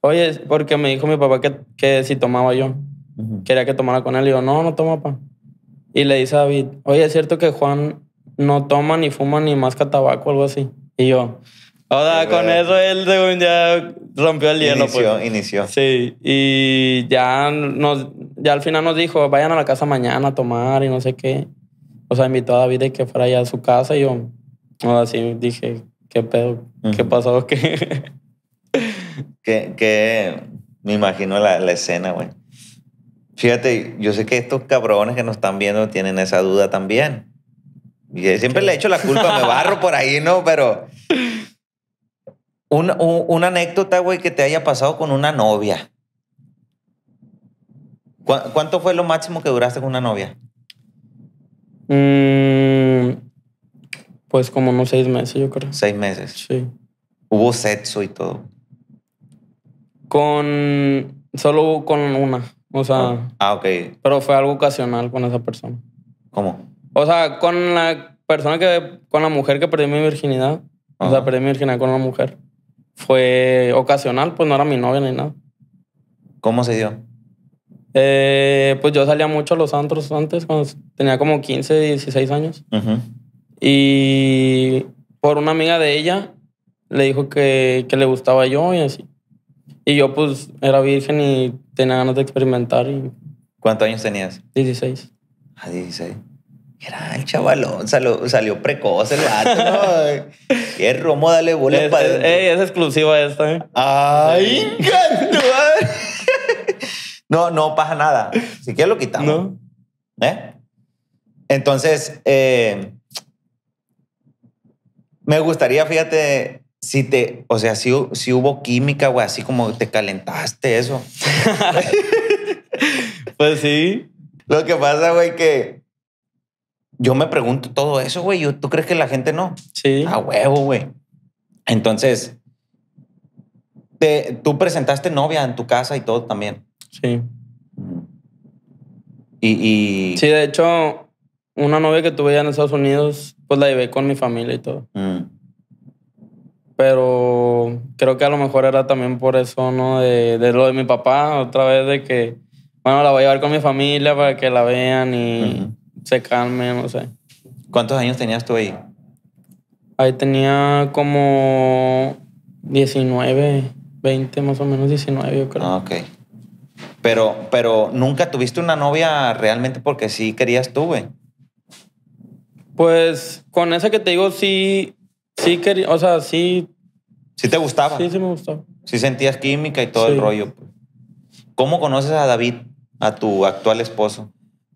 Oye, porque me dijo mi papá que, que si tomaba yo. Quería que tomara con él. Y yo, no, no toma, papá. Y le dice a David, oye, es cierto que Juan no toma ni fuma ni masca tabaco o algo así. Y yo, o sea, con eso él según ya rompió el hielo. Pues". Inició, pues. inició. Sí, y ya, nos, ya al final nos dijo, vayan a la casa mañana a tomar y no sé qué. O sea, invitó a David que fuera allá a su casa y yo, o sea, así dije, ¿qué pedo? ¿Qué pasó? ¿Qué? que, me imagino la, escena, güey. Fíjate, yo sé que estos cabrones que nos están viendo tienen esa duda también. Y siempre le echo la culpa, me barro por ahí, ¿no? Pero una, una anécdota, güey, que te haya pasado con una novia. ¿Cuánto fue lo máximo que duraste con una novia? Mm, pues como unos seis meses, yo creo. Seis meses. Sí. Hubo sexo y todo. Con. Solo con una. O sea. Ah, ok. Pero fue algo ocasional con esa persona. ¿Cómo? O sea, con la persona que. Con la mujer que perdí mi virginidad. O sea, perdí mi virginidad con una mujer. Fue ocasional, pues no era mi novia ni nada. ¿Cómo se dio? Eh, pues yo salía mucho a los antros antes, cuando tenía como 15, 16 años. Y por una amiga de ella, le dijo que, que le gustaba yo y así. Y yo pues era virgen y tenía ganas de experimentar. Y... ¿Cuántos años tenías? 16. Ah, 16. Era el chavalón, salió, salió precoz el vato, Qué romo dale bola es, para ey, es exclusiva esta, ¿eh? ¡Ay, canto! no, no pasa nada. Si quieres lo quitamos. ¿Eh? Entonces, eh, me gustaría, fíjate, si te, o sea, si, si hubo química, güey, así como te calentaste eso. pues sí. Lo que pasa, güey, que yo me pregunto todo eso, güey. ¿Tú crees que la gente no? Sí. A huevo, güey. Entonces, te, tú presentaste novia en tu casa y todo también. Sí. Y, y... Sí, de hecho, una novia que tuve ya en Estados Unidos, pues la llevé con mi familia y todo. Mm pero creo que a lo mejor era también por eso, ¿no? De, lo de mi papá, otra vez de que, bueno, la voy a llevar con mi familia para que la vean y se calmen, no sé. ¿Cuántos años tenías tú ahí? Ahí tenía como 19, 20, más o menos 19, yo creo. Ah, ok. Pero, pero nunca tuviste una novia realmente porque sí querías tú, güey. Pues con esa que te digo, sí, sí quería, o sea, sí. ¿Sí te gustaba? Sí, sí me gustaba. Sí sentías química y todo el rollo. Pues. ¿Cómo conoces a David, a tu actual esposo?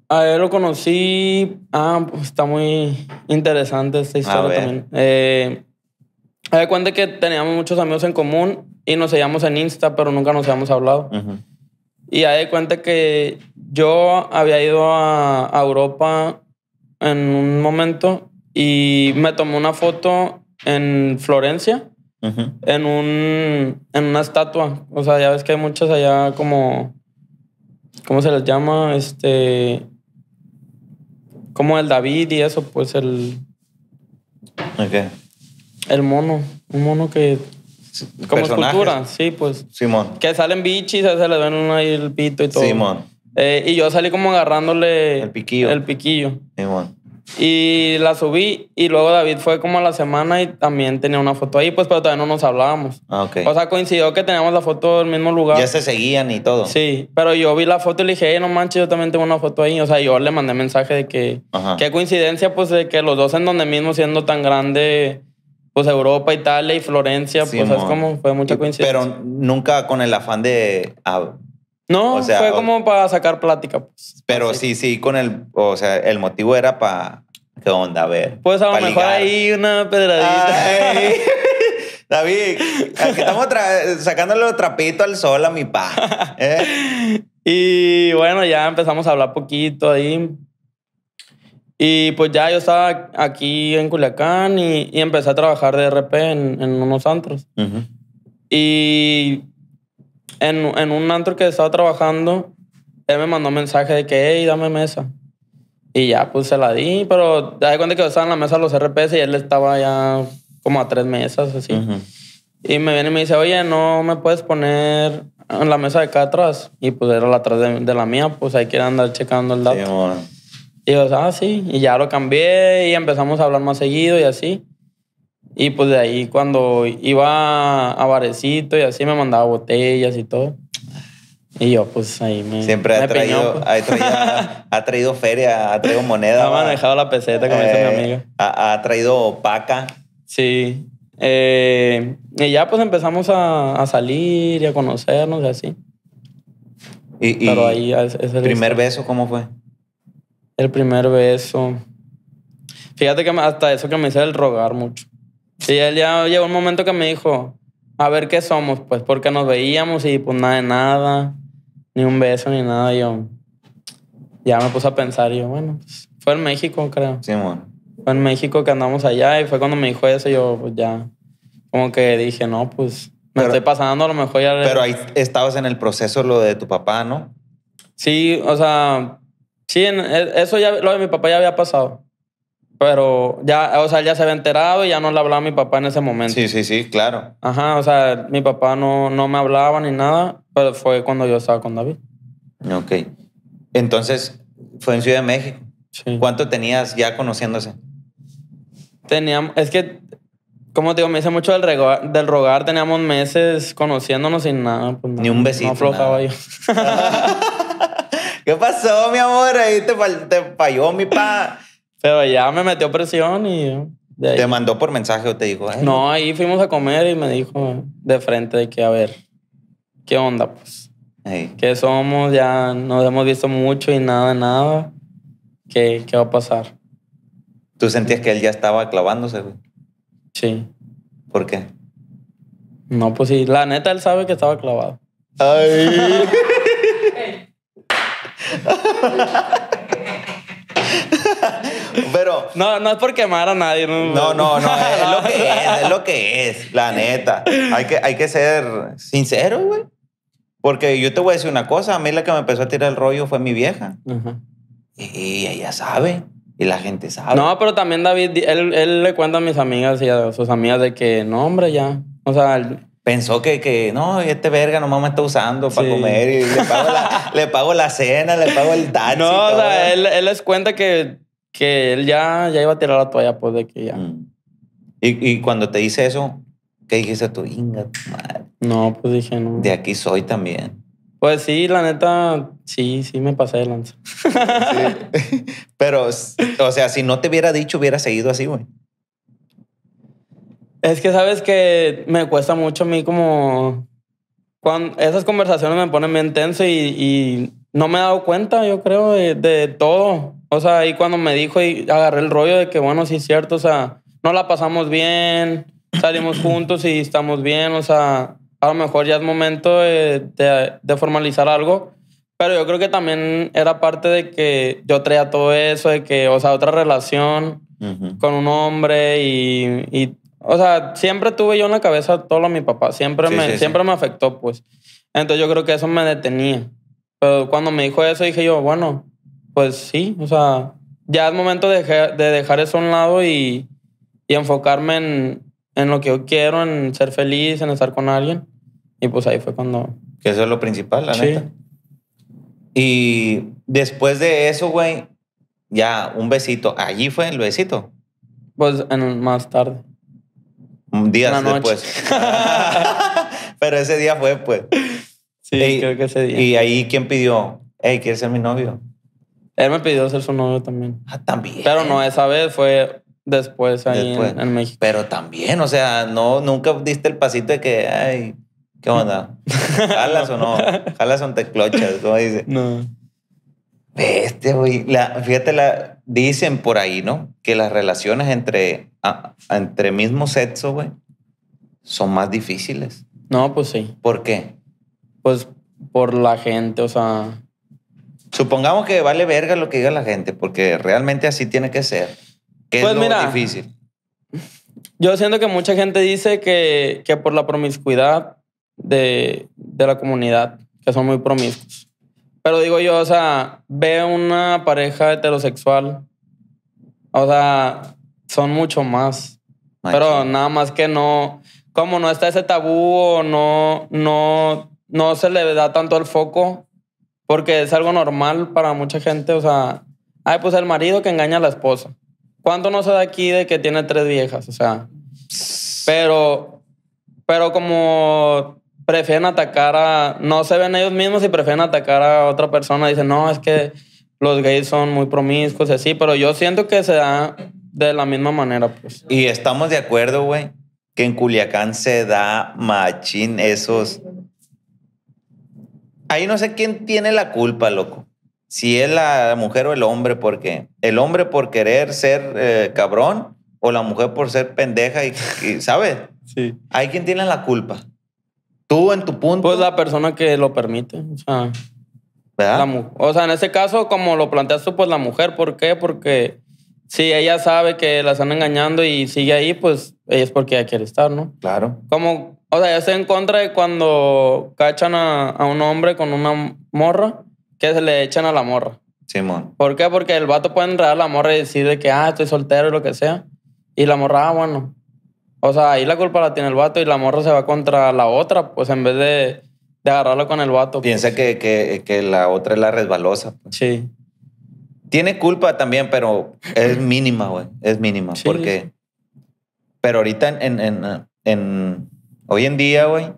A él lo conocí. Ah, pues, está muy interesante esta historia a también. Eh, cuenta que teníamos muchos amigos en común y nos seguíamos en Insta, pero nunca nos habíamos hablado. Y ahí cuenta que yo había ido a, a Europa en un momento y me tomó una foto en Florencia, en, un, una estatua. O sea, ya ves que hay muchas allá como... ¿Cómo se les llama? Este... Como el David y eso, pues el... qué? El mono. Un mono que como escultura, sí, pues. Simón. Que salen bichis, se les ven ahí el pito y todo. Simón. Eh, y yo salí como agarrándole. El piquillo. El piquillo. Simón. Y la subí y luego David fue como a la semana y también tenía una foto ahí, pues, pero todavía no nos hablábamos. Ah, o sea, coincidió que teníamos la foto del mismo lugar. Ya se seguían y todo. Sí, pero yo vi la foto y le dije, no manches, yo también tengo una foto ahí. O sea, yo le mandé mensaje de que, qué coincidencia, pues, de que los dos en donde mismo siendo tan grande, pues, Europa, Italia y Florencia, pues, es como, fue mucha coincidencia. Pero nunca con el afán de... Ah, no, fue como para sacar plática. Pues, Pero sí, sí, con el, o sea, el motivo era para, ¿qué onda? A ver. Pues a lo mejor ahí una pedradita. David, aquí estamos sacándole sacándole trapito al sol a mi pa. ¿eh? y bueno, ya empezamos a hablar poquito ahí. Y pues ya yo estaba aquí en Culiacán y, empecé a trabajar de RP en, en unos antros. Y en, en, un antro que estaba trabajando, él me mandó un mensaje de que, hey, dame mesa. Y ya, pues se la di, pero me cuenta que estaba en la mesa los RPS y él estaba ya como a tres mesas, así. Y me viene y me dice, oye, no me puedes poner en la mesa de acá atrás. Y pues era la atrás de, la mía, pues hay que andar checando el dato. y yo, ah, sí. Y ya lo cambié y empezamos a hablar más seguido y así. Y pues de ahí cuando iba a Varecito y así me mandaba botellas y todo. Y yo, pues ahí me. Siempre pues. ha, traído, ha, traído, feria, ha traído moneda. Ha manejado la peseta, con eh, Ha, traído paca. Sí. Eh, y ya pues empezamos a, salir y a conocernos y así. Y, Pero ahí el primer beso cómo fue? El primer beso. Fíjate que hasta eso que me hice el rogar mucho. Y él ya llegó un momento que me dijo, a ver qué somos, pues, porque nos veíamos y pues nada de nada, ni un beso ni nada. yo ya me puse a pensar, y yo, bueno, pues, fue en México, creo. Sí, Fue en México que andamos allá y fue cuando me dijo eso, yo pues ya, como que dije, no, pues me estoy pasando, a lo mejor ya. Pero ahí estabas en el proceso lo de tu papá, ¿no? Sí, o sea, sí, e, eso ya, lo de mi papá ya había pasado. Pero ya, o sea, ya se había enterado y ya no le hablaba a mi papá en ese momento. Sí, sí, sí, claro. Ajá, o sea, mi papá no, no me hablaba ni nada, pero fue cuando yo estaba con David. Ok. Entonces, fue en Ciudad de México. Sí. ¿Cuánto tenías ya conociéndose? Teníamos, es que, como te digo, me hice mucho del, del rogar, teníamos meses conociéndonos sin nada. Pues, ni un besito. No yo. ¿Qué pasó, mi amor? Ahí te, te falló mi pa. Pero ya me metió presión y... ¿Te mandó por mensaje o te dijo? No, ahí fuimos a comer y me dijo de frente de que, a ver, ¿qué onda pues? que ¿Qué somos? Ya nos hemos visto mucho y nada, nada. ¿Qué, va a pasar? ¿Tú sentías que él ya estaba clavándose, güey? Sí. ¿Por qué? No, pues sí. La neta, él sabe que estaba clavado. Ay. No, no es por quemar a nadie. No, no, no. es lo que es, es lo que es, la neta. Hay que, hay que ser sincero güey. Porque yo te voy a decir una cosa. A mí la que me empezó a tirar el rollo fue mi vieja. Y ella sabe. Y la gente sabe. No, pero también David, él, él, le cuenta a mis amigas y a sus amigas de que, no, hombre, ya. O sea, pensó que, que no, este verga nomás me está usando para comer y le pago, la, le pago la cena, le pago el taxi. No, o sea, él, él, les cuenta que que él ya, ya iba a tirar la toalla, pues de que ya. Mm. ¿Y, cuando te hice eso, ¿qué dijiste tú? Inga, madre. No, pues dije, no. De aquí soy también. Pues sí, la neta, sí, sí me pasé de lanza. Pero, o sea, si no te hubiera dicho, hubiera seguido así, güey. Es que sabes que me cuesta mucho a mí como... Cuando esas conversaciones me ponen bien tenso y, no me he dado cuenta, yo creo, de, de todo. O sea, ahí cuando me dijo y agarré el rollo de que, bueno, sí es cierto, o sea, no la pasamos bien, salimos juntos y estamos bien, o sea, a lo mejor ya es momento de, formalizar algo. Pero yo creo que también era parte de que yo traía todo eso, de que, o sea, otra relación con un hombre y, o sea, siempre tuve yo en la cabeza todo lo de mi papá, siempre, me, siempre me afectó, pues. Entonces yo creo que eso me detenía. Pero cuando me dijo eso, dije yo, bueno, pues sí, o sea, ya es momento de, dejar eso a un lado y, y enfocarme en, en, lo que yo quiero, en ser feliz, en estar con alguien. Y pues ahí fue cuando... Que eso es lo principal, la sí. Y después de eso, güey, ya un besito. Allí fue el besito. Pues en, más tarde. un día después. Pero ese día fue, pues. Sí, creo que ese día. Y ahí, ¿quién pidió? Hey, ¿quieres ser mi novio? Él me pidió ser su novio también. Ah, también. Pero no, esa vez fue después ahí En, México. Pero también, o sea, no, nunca diste el pasito de que, ay, ¿qué onda? ¿Jalas o no? ¿Jalas o te clochas? dice? No. Este, güey, fíjate, la, dicen por ahí, ¿no? Que las relaciones entre, entre mismo sexo, güey, son más difíciles. No, pues sí. ¿Por qué? Pues por la gente, o sea, Supongamos que vale verga lo que diga la gente, porque realmente así tiene que ser. Que pues es mira, difícil. Yo siento que mucha gente dice que, por la promiscuidad de, la comunidad, que son muy promiscuos. Pero digo yo, o sea, ve una pareja heterosexual, o sea, son mucho más. Pero nada más que no, como no está ese tabú o no, no, no se le da tanto el foco, porque es algo normal para mucha gente, o sea, ay, pues el marido que engaña a la esposa. ¿Cuánto no se da aquí de que tiene tres viejas? O sea, pero, pero como prefieren atacar a, no se ven ellos mismos y prefieren atacar a otra persona, dicen, no, es que los gays son muy promiscuos y así, pero yo siento que se da de la misma manera, pues. Y estamos de acuerdo, güey, que en Culiacán se da machín esos ahí no sé quién tiene la culpa, loco. Si es la mujer o el hombre, porque el hombre por querer ser eh, cabrón o la mujer por ser pendeja y, ¿sabes? Sí. Hay quien tiene la culpa. Tú en tu punto. Pues la persona que lo permite. O sea, ¿verdad? o sea, en ese caso, como lo planteas tú, pues la mujer. ¿Por qué? Porque si ella sabe que la están engañando y sigue ahí, pues ella es porque ella quiere estar, ¿no? Claro. Como o sea, yo estoy en contra de cuando cachan a, un hombre con una morra que se le echan a la morra. Simón. ¿Por qué? Porque el vato puede entrar a la morra y decir que, ah, estoy soltero y lo que sea. Y la morra, ah, bueno. O sea, ahí la culpa la tiene el vato y la morra se va contra la otra, pues en vez de, de agarrarlo con el vato. Pues. Piensa que, la otra es la resbalosa. Pues. Sí. Tiene culpa también, pero es mínima, güey. Es mínima. Porque. Pero ahorita en Hoy en día, güey,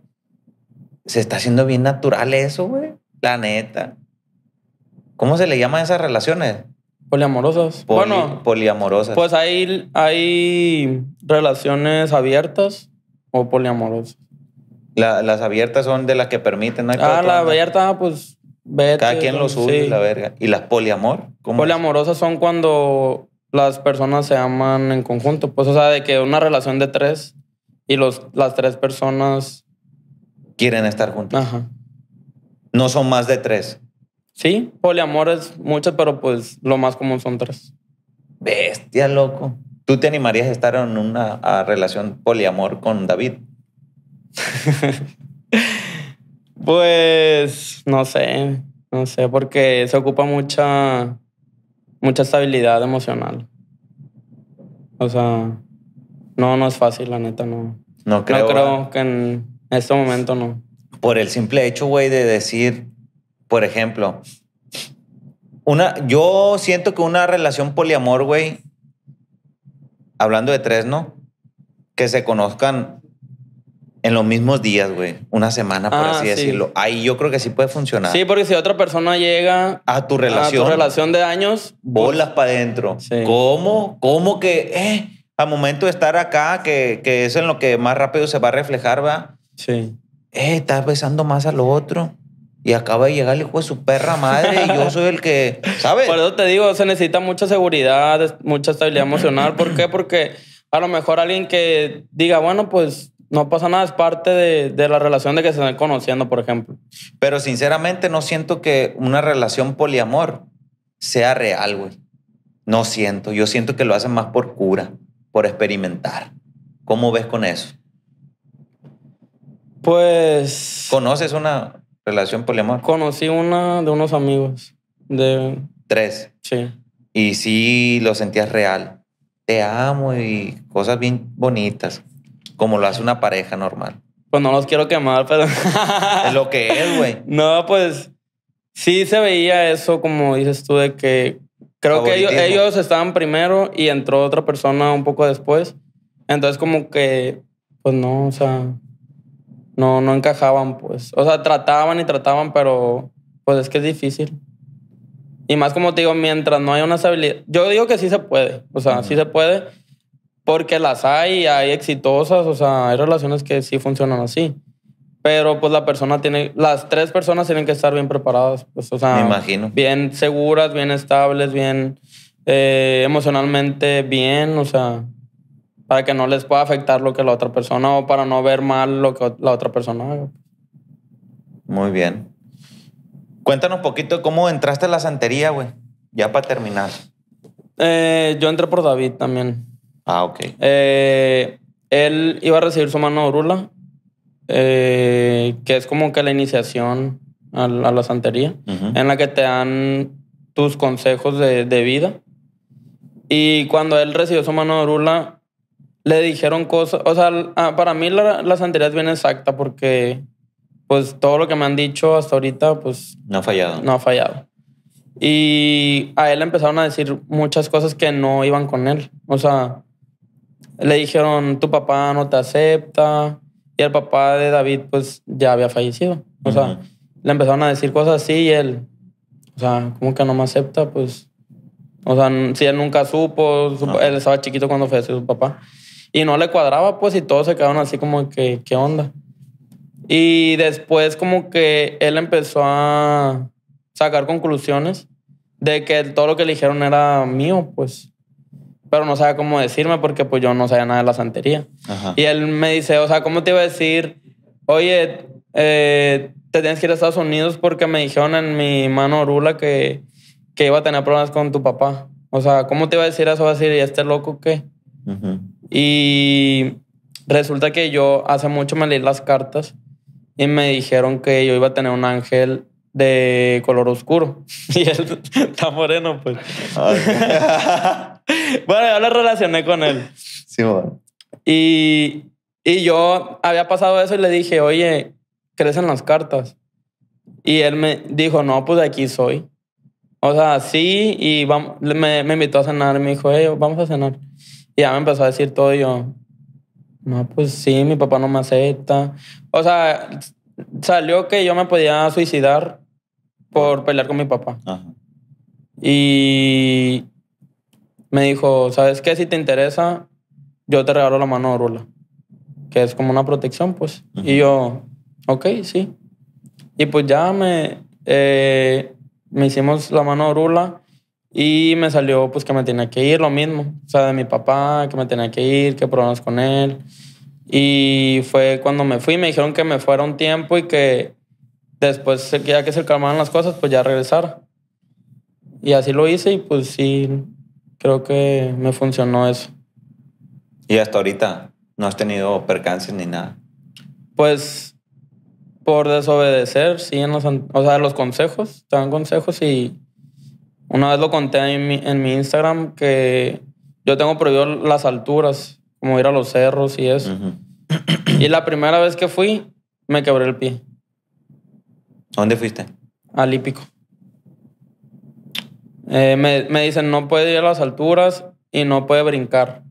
se está haciendo bien natural eso, güey. La neta. ¿Cómo se le llama esas relaciones? Poliamorosas. bueno, poliamorosas. Pues hay, hay relaciones abiertas o poliamorosas. las abiertas son de las que permiten. Ah, la abierta, pues. Vete, Cada quien lo sube, la verga. ¿Y las poliamor? poliamorosas son cuando las personas se aman en conjunto. Pues, o sea, de que una relación de tres y los, las tres personas... Quieren estar juntas. Ajá. No son más de tres. Sí, Poliamor es mucho, pero pues lo más común son tres. Bestia, loco. ¿Tú te animarías a estar en una relación poliamor con David? pues no sé, no sé, porque se ocupa mucha, mucha estabilidad emocional. O sea, no, no es fácil, la neta, no. No creo. creo que en este momento no. Por el simple hecho, güey, de decir, por ejemplo, una, yo siento que una relación poliamor, güey, hablando de tres, ¿no? Que se conozcan en los mismos días, güey. Una semana, por ah, así decirlo. Ahí yo creo que sí puede funcionar. Sí, porque si otra persona llega a tu relación, a tu relación de años, bolas pues, para adentro. ¿Cómo? ¿Cómo que, eh? al momento de estar acá, que, que, es en lo que más rápido se va a reflejar, ¿va? Sí. Eh, estás besando más lo otro. Y acaba de llegar el hijo de su perra madre y yo soy el que, ¿sabes? Por eso te digo, se necesita mucha seguridad, mucha estabilidad emocional. ¿Por qué? Porque a lo mejor alguien que diga, bueno, pues no pasa nada, es parte de, de, la relación de que se están conociendo, por ejemplo. Pero sinceramente no siento que una relación poliamor sea real, güey. No siento. Yo siento que lo hacen más por cura por experimentar. ¿Cómo ves con eso? Pues. ¿Conoces una relación poliamor? Conocí una de unos amigos. De... ¿Tres? Sí. Y sí lo sentías real. Te amo y cosas bien bonitas, como lo hace una pareja normal. Pues no los quiero quemar, pero. es lo que es, güey. No, pues. Sí se veía eso, como dices tú, de que Creo que ellos, estaban primero y entró otra persona un poco después. Entonces como que, pues no, o sea, no, no encajaban, pues. O sea, trataban y trataban, pero pues es que es difícil. Y más como te digo, mientras no hay una estabilidad, yo digo que sí se puede, o sea, sí se puede, porque las hay, hay exitosas, o sea, hay relaciones que sí funcionan así. Pero pues la persona tiene, las tres personas tienen que estar bien preparadas, pues, me imagino. Bien seguras, bien estables, bien eh, emocionalmente bien, o sea, para que no les pueda afectar lo que la otra persona o para no ver mal lo que la otra persona haga. Muy bien. Cuéntanos un poquito cómo entraste a la santería, güey, ya para terminar. Eh, yo entré por David también. Ah, ok. Eh, él iba a recibir su mano de Orula eh, que es como que la iniciación a, la, santería, en la que te dan tus consejos de, vida. Y cuando él recibió su mano de Orula, le dijeron cosas, o sea, ah, para mí la, la santería es bien exacta porque pues todo lo que me han dicho hasta ahorita, pues... No ha fallado. No ha fallado. Y a él empezaron a decir muchas cosas que no iban con él. O sea, le dijeron, tu papá no te acepta, y el papá de David, pues ya había fallecido. O sea, le empezaron a decir cosas así y él, o sea, como que no me acepta, pues. O sea, si él nunca supo, él estaba chiquito cuando falleció su papá. Y no le cuadraba, pues, y todos se quedaron así como que, ¿qué onda? Y después como que él empezó a sacar conclusiones de que todo lo que le dijeron era mío, pues pero no sabía cómo decirme porque pues yo no sabía nada de la santería. Y él me dice, o sea, ¿cómo te iba a decir? Oye, eh, te tienes que ir a Estados Unidos porque me dijeron en mi mano orula que, que iba a tener problemas con tu papá. O sea, ¿cómo te iba a decir eso? Va a decir, ¿y este loco qué? Y resulta que yo hace mucho me leí las cartas y me dijeron que yo iba a tener un ángel de color oscuro y él está moreno, pues. bueno, yo lo relacioné con él. Sí, Y, yo había pasado eso y le dije, oye, crecen las cartas? Y él me dijo, no, pues de aquí soy. O sea, sí, y vamos, me, invitó a cenar. Me dijo, vamos a cenar. Y ya me empezó a decir todo. yo, no, pues sí, mi papá no me acepta. O sea, salió que yo me podía suicidar por pelear con mi papá. Y me dijo, ¿sabes qué? Si te interesa, yo te regalo la mano de Orula, que es como una protección, pues. Y yo, ok, sí. Y pues ya me, eh, me hicimos la mano de Orula y me salió pues que me tenía que ir, lo mismo. O sea, de mi papá, que me tenía que ir, que problemas con él. Y fue cuando me fui, me dijeron que me fuera un tiempo y que después, ya que se calmaban las cosas, pues ya regresar. Y así lo hice y pues sí, creo que me funcionó eso. ¿Y hasta ahorita no has tenido percances ni nada? Pues por desobedecer, sí, en los, o sea, los consejos, te dan consejos y una vez lo conté en mi, en mi Instagram que yo tengo prohibido las alturas, como ir a los cerros y eso. Y la primera vez que fui, me quebré el pie dónde fuiste? Al Hípico. Eh, me, dicen, no puede ir a las alturas y no puede brincar.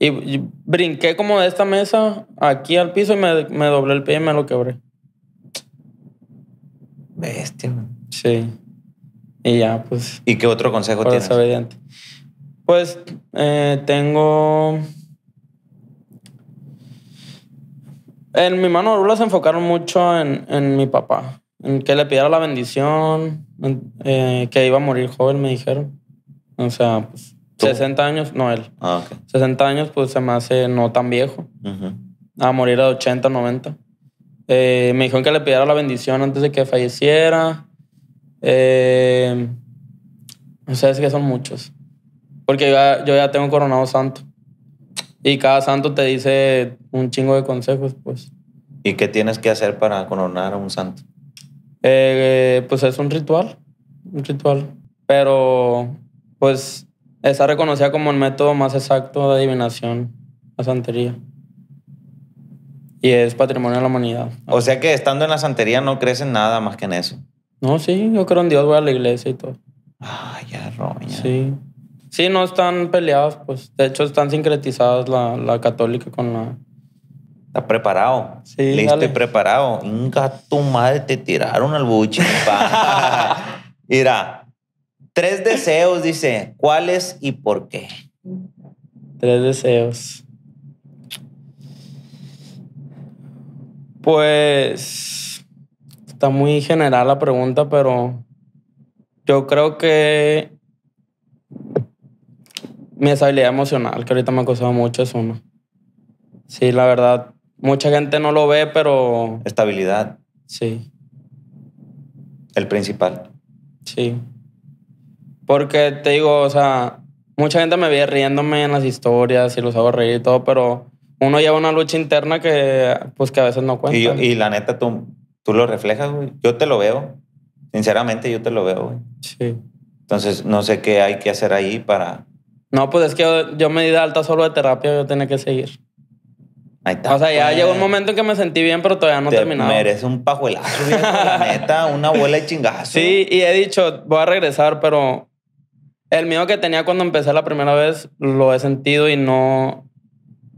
Y, brinqué como de esta mesa aquí al piso y me, me doblé el pie y me lo quebré. Bestia, Sí. Y ya, pues. ¿Y qué otro consejo tienes? Pues eh, tengo En mi mano Orula se enfocaron mucho en, mi papá, en que le pidiera la bendición, eh, que iba a morir joven, me dijeron. O sea, 60 pues, años, no él. 60 ah, años, pues se me hace no tan viejo. A morir a 80, 90. Eh, me dijeron que le pidiera la bendición antes de que falleciera. Eh, o sea, es que son muchos. Porque yo ya tengo coronado santo. Y cada santo te dice un chingo de consejos, pues. ¿Y qué tienes que hacer para coronar a un santo? Eh, pues es un ritual, un ritual. Pero, pues, está reconocida como el método más exacto de adivinación, la santería. Y es patrimonio de la humanidad. O sea que estando en la santería no crees en nada más que en eso. No, sí, yo creo en Dios, voy a la iglesia y todo. Ah, ya, roña. Sí. Sí, no están peleados pues. De hecho, están sincretizadas la, católica con la. está preparado? Sí. listo y preparado. nunca tu madre, te tiraron al buche. Mira, tres deseos, dice. ¿Cuáles y por qué? Tres deseos. Pues. Está muy general la pregunta, pero. Yo creo que mi estabilidad emocional, que ahorita me ha costado mucho, es uno. Sí, la verdad, mucha gente no lo ve, pero... Estabilidad. Sí. El principal. Sí. Porque te digo, o sea, mucha gente me ve riéndome en las historias y los hago reír y todo, pero uno lleva una lucha interna que, pues, que a veces no cuenta. Y, la neta, tú, tú lo reflejas, güey. Yo te lo veo. Sinceramente, yo te lo veo, güey. Sí. Entonces, no sé qué hay que hacer ahí para, no, pues es que yo me di de alta solo de terapia, yo tenía que seguir. O sea, ya pues. llegó un momento en que me sentí bien, pero todavía no Te terminaba. un pajuelazo, la neta, una abuela de chingazo. Sí, y he dicho, voy a regresar, pero el miedo que tenía cuando empecé la primera vez lo he sentido y no,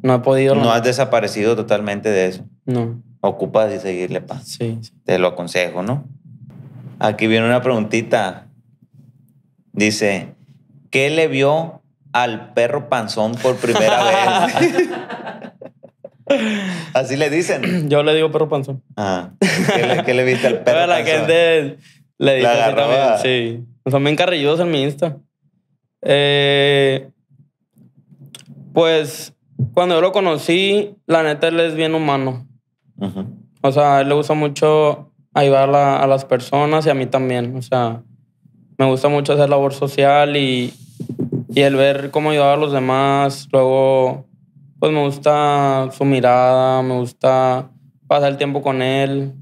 no he podido. No, has desaparecido totalmente de eso. No. Ocupas y seguirle paz. sí. Te lo aconsejo, ¿no? Aquí viene una preguntita. Dice, ¿qué le vio al perro panzón por primera vez. Así le dicen. Yo le digo perro panzón. Ah. ¿Qué le, viste al perro? la gente le Sí. Son bien carrilludos en mi Insta. Eh, pues cuando yo lo conocí, la neta él es bien humano. O sea, él le gusta mucho ayudar a, a, las personas y a mí también. O sea, me gusta mucho hacer labor social y, y el ver cómo ayudaba a los demás, luego, pues me gusta su mirada, me gusta pasar el tiempo con él,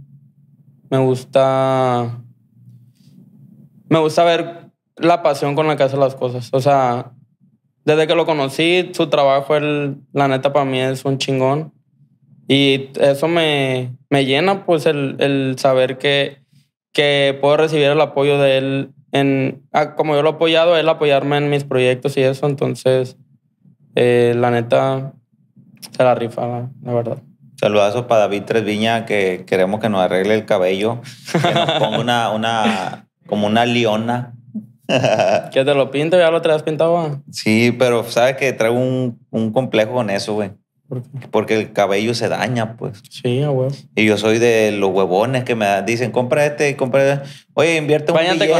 me gusta, me gusta ver la pasión con la que hace las cosas. O sea, desde que lo conocí, su trabajo, la neta, para mí es un chingón. Y eso me, me llena, pues, el, el saber que, que puedo recibir el apoyo de él en, ah, como yo lo he apoyado, él apoyarme en mis proyectos y eso, entonces, eh, la neta, se la rifa, la, verdad. Saludazo para David Tresviña, que queremos que nos arregle el cabello, que nos ponga una, una, como una leona. que te lo pinto, ya lo traes pintado. Sí, pero sabes que traigo un, un complejo con eso, güey. Porque el cabello se daña, pues. Sí, Y yo soy de los huevones que me dicen, compra este, compra este". Oye, invierte un billete.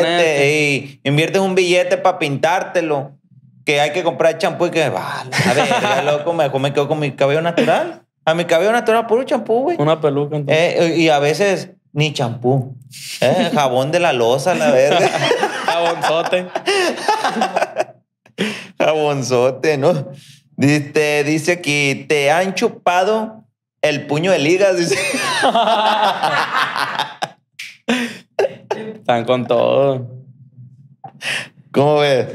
Este. invierte un billete para pintártelo. Que hay que comprar champú y que, vale, a ver, ya loco, me quedo con mi cabello natural. A mi cabello natural, puro champú, güey. Una peluca. Eh, y a veces ni champú. Eh, jabón de la loza, la Jabonzote. Jabonzote, ¿no? Dice, dice aquí, te han chupado el puño de ligas. Están con todo. ¿Cómo ves?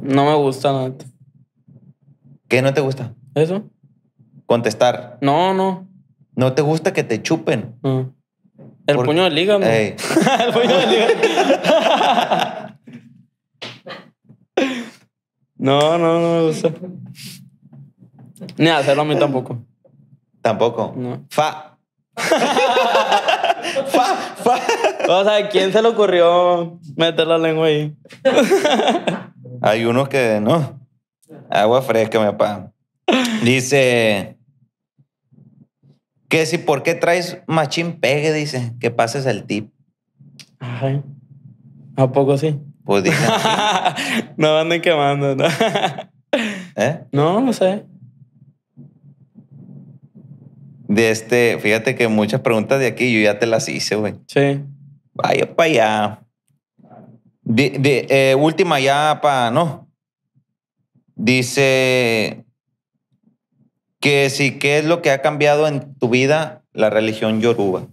No me gusta, nada. ¿Qué no te gusta? ¿Eso? Contestar. No, no. No te gusta que te chupen. Mm. El, puño de El puño de ligas. No, no, no me gusta. Ni hacerlo a mí tampoco. Tampoco. Fa. fa, fa. O sea, ¿quién se le ocurrió meter la lengua ahí? Hay unos que no. Agua fresca, mi papá. Dice. Que si por qué traes machín pegue, dice, que pases el tip. Ay. ¿A poco sí? Pues dije. no anden quemando, ¿Eh? ¿no? No, sé. De este, fíjate que muchas preguntas de aquí yo ya te las hice, güey. Sí. Vaya para allá. De, eh, última ya para, no. Dice que si ¿qué es lo que ha cambiado en tu vida la religión yoruba?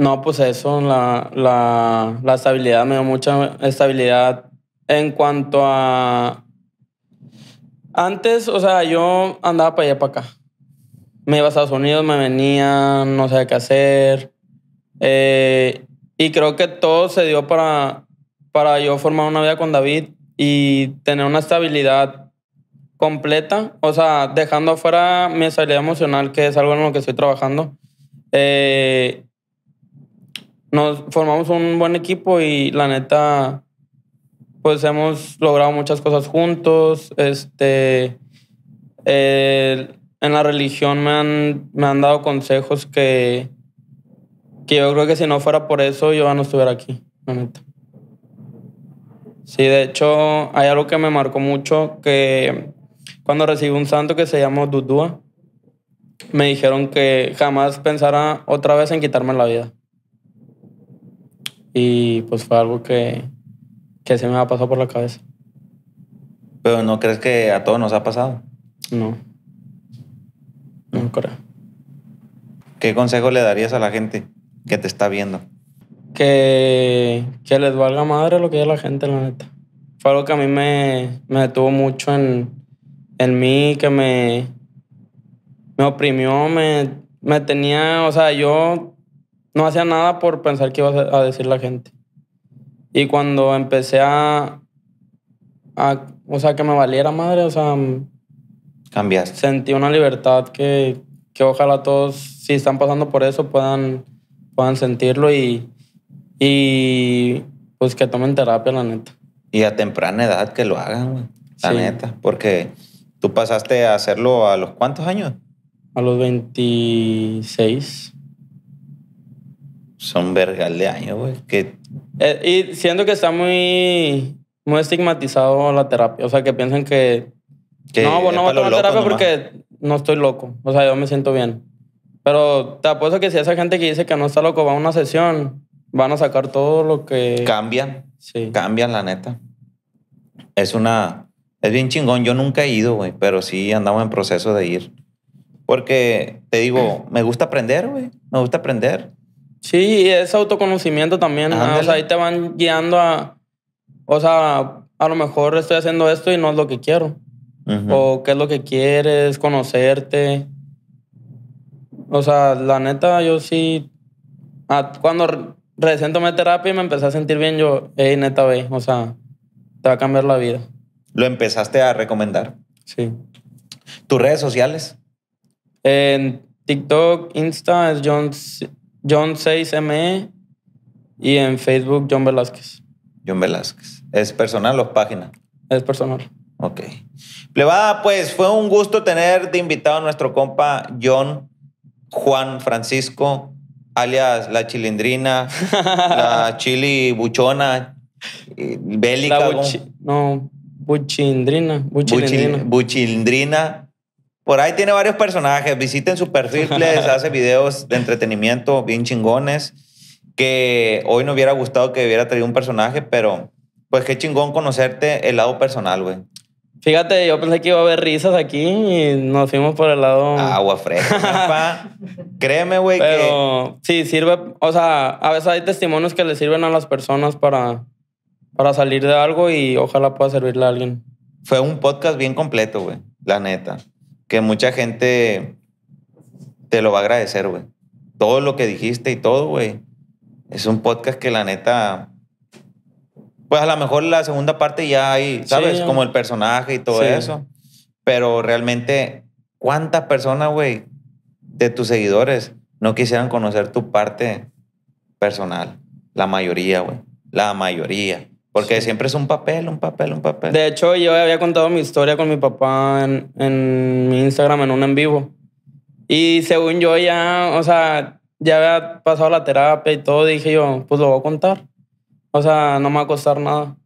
No, pues eso, la, estabilidad me dio mucha estabilidad en cuanto a... Antes, o sea, yo andaba para allá, para acá. Me iba a Estados Unidos, me venía, no sabía qué hacer. Eh, y creo que todo se dio para, para yo formar una vida con David y tener una estabilidad completa. O sea, dejando fuera mi estabilidad emocional, que es algo en lo que estoy trabajando. Eh, nos formamos un buen equipo y la neta, pues hemos logrado muchas cosas juntos. Este, eh, en la religión me han, dado consejos que, que yo creo que si no fuera por eso, yo no estuviera aquí, la neta. Sí, de hecho, hay algo que me marcó mucho, que cuando recibí un santo que se llamó Dudúa, me dijeron que jamás pensara otra vez en quitarme la vida. Y pues fue algo que, que se me ha pasado por la cabeza. Pero no crees que a todos nos ha pasado. No. No creo. ¿Qué consejo le darías a la gente que te está viendo? Que, que les valga madre lo que es la gente, la neta. Fue algo que a mí me, me detuvo mucho en, en mí, que me, me oprimió, me, me tenía, o sea, yo no hacía nada por pensar que iba a decir la gente. Y cuando empecé a, a, o sea, que me valiera madre, o sea... Mm, Cambiaste. Sentí una libertad que, que ojalá todos, si están pasando por eso, puedan, puedan sentirlo y, y pues que tomen terapia, la neta. Y a temprana edad que lo hagan, La neta, porque tú pasaste a hacerlo a los cuántos años? A los 26 son vergal de año, güey. Que... Eh, y siento que está muy, muy estigmatizado la terapia. O sea, que piensan que. no, bueno, no voy a tomar terapia porque no estoy loco. O sea, yo me siento bien. Pero te apuesto que si esa gente que dice que no está loco va a una sesión, van a sacar todo lo que. Cambian. Sí. Cambian, la neta. Es una. Es bien chingón. Yo nunca he ido, güey, pero sí andamos en proceso de ir. Porque te digo, me gusta aprender, güey. Me gusta aprender. Sí, es autoconocimiento también. ahí te van guiando a. O sea, a lo mejor estoy haciendo esto y no es lo que quiero. O qué es lo que quieres, conocerte. O sea, la neta, yo sí. cuando recientemente tomé terapia y me empecé a sentir bien, yo, hey, neta, ve. O sea, te va a cambiar la vida. ¿Lo empezaste a recomendar? Sí. ¿Tus redes sociales? En TikTok, Insta es John John 6ME y en Facebook John Velázquez. John Velázquez. ¿Es personal o página? Es personal. Ok. Plebada, pues fue un gusto tener de invitado a nuestro compa John Juan Francisco, alias la chilindrina, la chili buchona, eh, bélica. no, buchindrina. Buchindrina buchindrina. Por ahí tiene varios personajes. Visiten su perfil, les hace videos de entretenimiento bien chingones. Que hoy no hubiera gustado que hubiera traído un personaje, pero pues qué chingón conocerte el lado personal, güey. Fíjate, yo pensé que iba a haber risas aquí y nos fuimos por el lado. Agua fresca. Créeme, güey, que. Sí, sirve. O sea, a veces hay testimonios que le sirven a las personas para, para salir de algo y ojalá pueda servirle a alguien. Fue un podcast bien completo, güey. La neta que mucha gente te lo va a agradecer, güey. Todo lo que dijiste y todo, güey. Es un podcast que la neta. Pues a lo mejor la segunda parte ya hay, ¿sabes? Como el personaje y todo eso. Pero realmente, ¿cuántas personas, güey, de tus seguidores no quisieran conocer tu parte personal? La mayoría, güey. La mayoría. Porque siempre es un papel, un papel, un papel. De hecho, yo había contado mi historia con mi papá en, en mi Instagram, en un en vivo. Y según yo ya, o sea, ya había pasado la terapia y todo, dije yo, pues lo voy a contar. O sea, no me va a costar nada.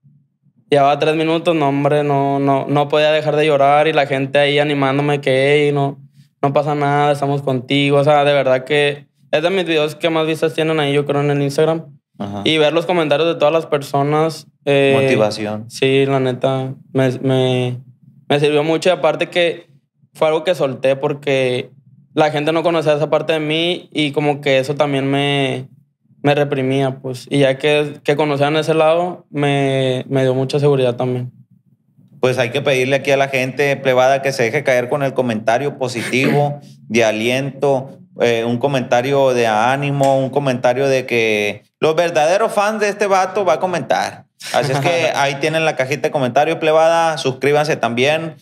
Llevaba tres minutos, no, hombre, no, no, no podía dejar de llorar y la gente ahí animándome que, no, no pasa nada, estamos contigo. O sea, de verdad que es de mis videos que más vistas tienen ahí, yo creo, en el Instagram. Y ver los comentarios de todas las personas. Eh, Motivación. Sí, la neta, me, sirvió mucho. y Aparte que fue algo que solté porque la gente no conocía esa parte de mí y como que eso también me, me reprimía, pues. Y ya que, que conocían ese lado, me, dio mucha seguridad también. Pues hay que pedirle aquí a la gente plebada que se deje caer con el comentario positivo, de aliento, eh, un comentario de ánimo, un comentario de que los verdaderos fans de este vato va a comentar. Así es que ahí tienen la cajita de comentarios plebada. Suscríbanse también.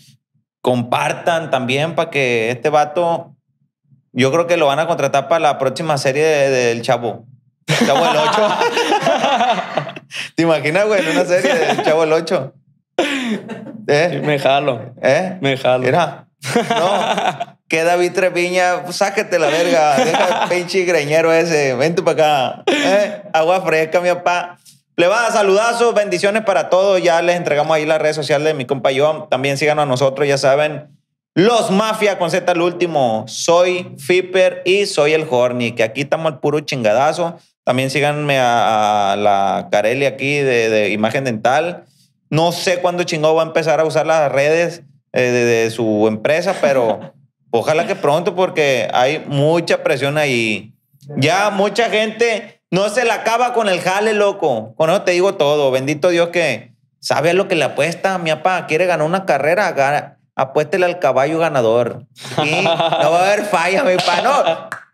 Compartan también para que este vato, yo creo que lo van a contratar para la próxima serie del Chavo. Chavo el 8. ¿Te imaginas, güey, una serie del Chavo el 8? ¿Eh? Me jalo. ¿Eh? Me jalo. Mira. No que David Treviña? Pues, sáquete la verga, deja el pinche greñero ese, vente para acá. Eh, agua fresca, mi papá. Le va saludazos, bendiciones para todos. Ya les entregamos ahí las redes sociales de mi compa También síganos a nosotros, ya saben. Los Mafia con Z el último. Soy Fipper y soy el Horny, que aquí estamos al puro chingadazo. También síganme a, la Carelli aquí de, Imagen Dental. No sé cuándo chingó va a empezar a usar las redes eh, de su empresa, pero Ojalá que pronto, porque hay mucha presión ahí. Ya mucha gente no se la acaba con el jale, loco. Con eso te digo todo. Bendito Dios que sabe lo que le apuesta. Mi papá quiere ganar una carrera, apuéstele al caballo ganador. Y no va a haber falla, mi papá.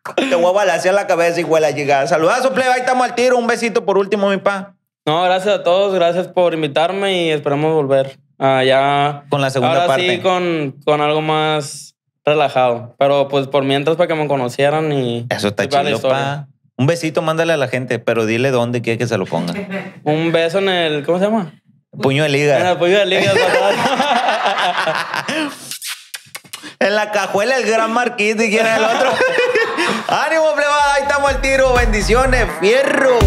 No, te voy a balancear la cabeza y a llegar. Saludazo, plebe. Ahí estamos al tiro. Un besito por último, mi papá. No, gracias a todos. Gracias por invitarme y esperamos volver allá. Con la segunda Ahora parte. Sí, con, con algo más relajado. Pero pues por mientras para que me conocieran y... Eso está chido, Un besito mándale a la gente, pero dile dónde quiere que se lo ponga. Un beso en el... ¿Cómo se llama? Puño de liga. En en la cajuela el gran marquito y quién es el otro. ¡Ánimo, plebada! Ahí estamos al tiro. Bendiciones, fierro.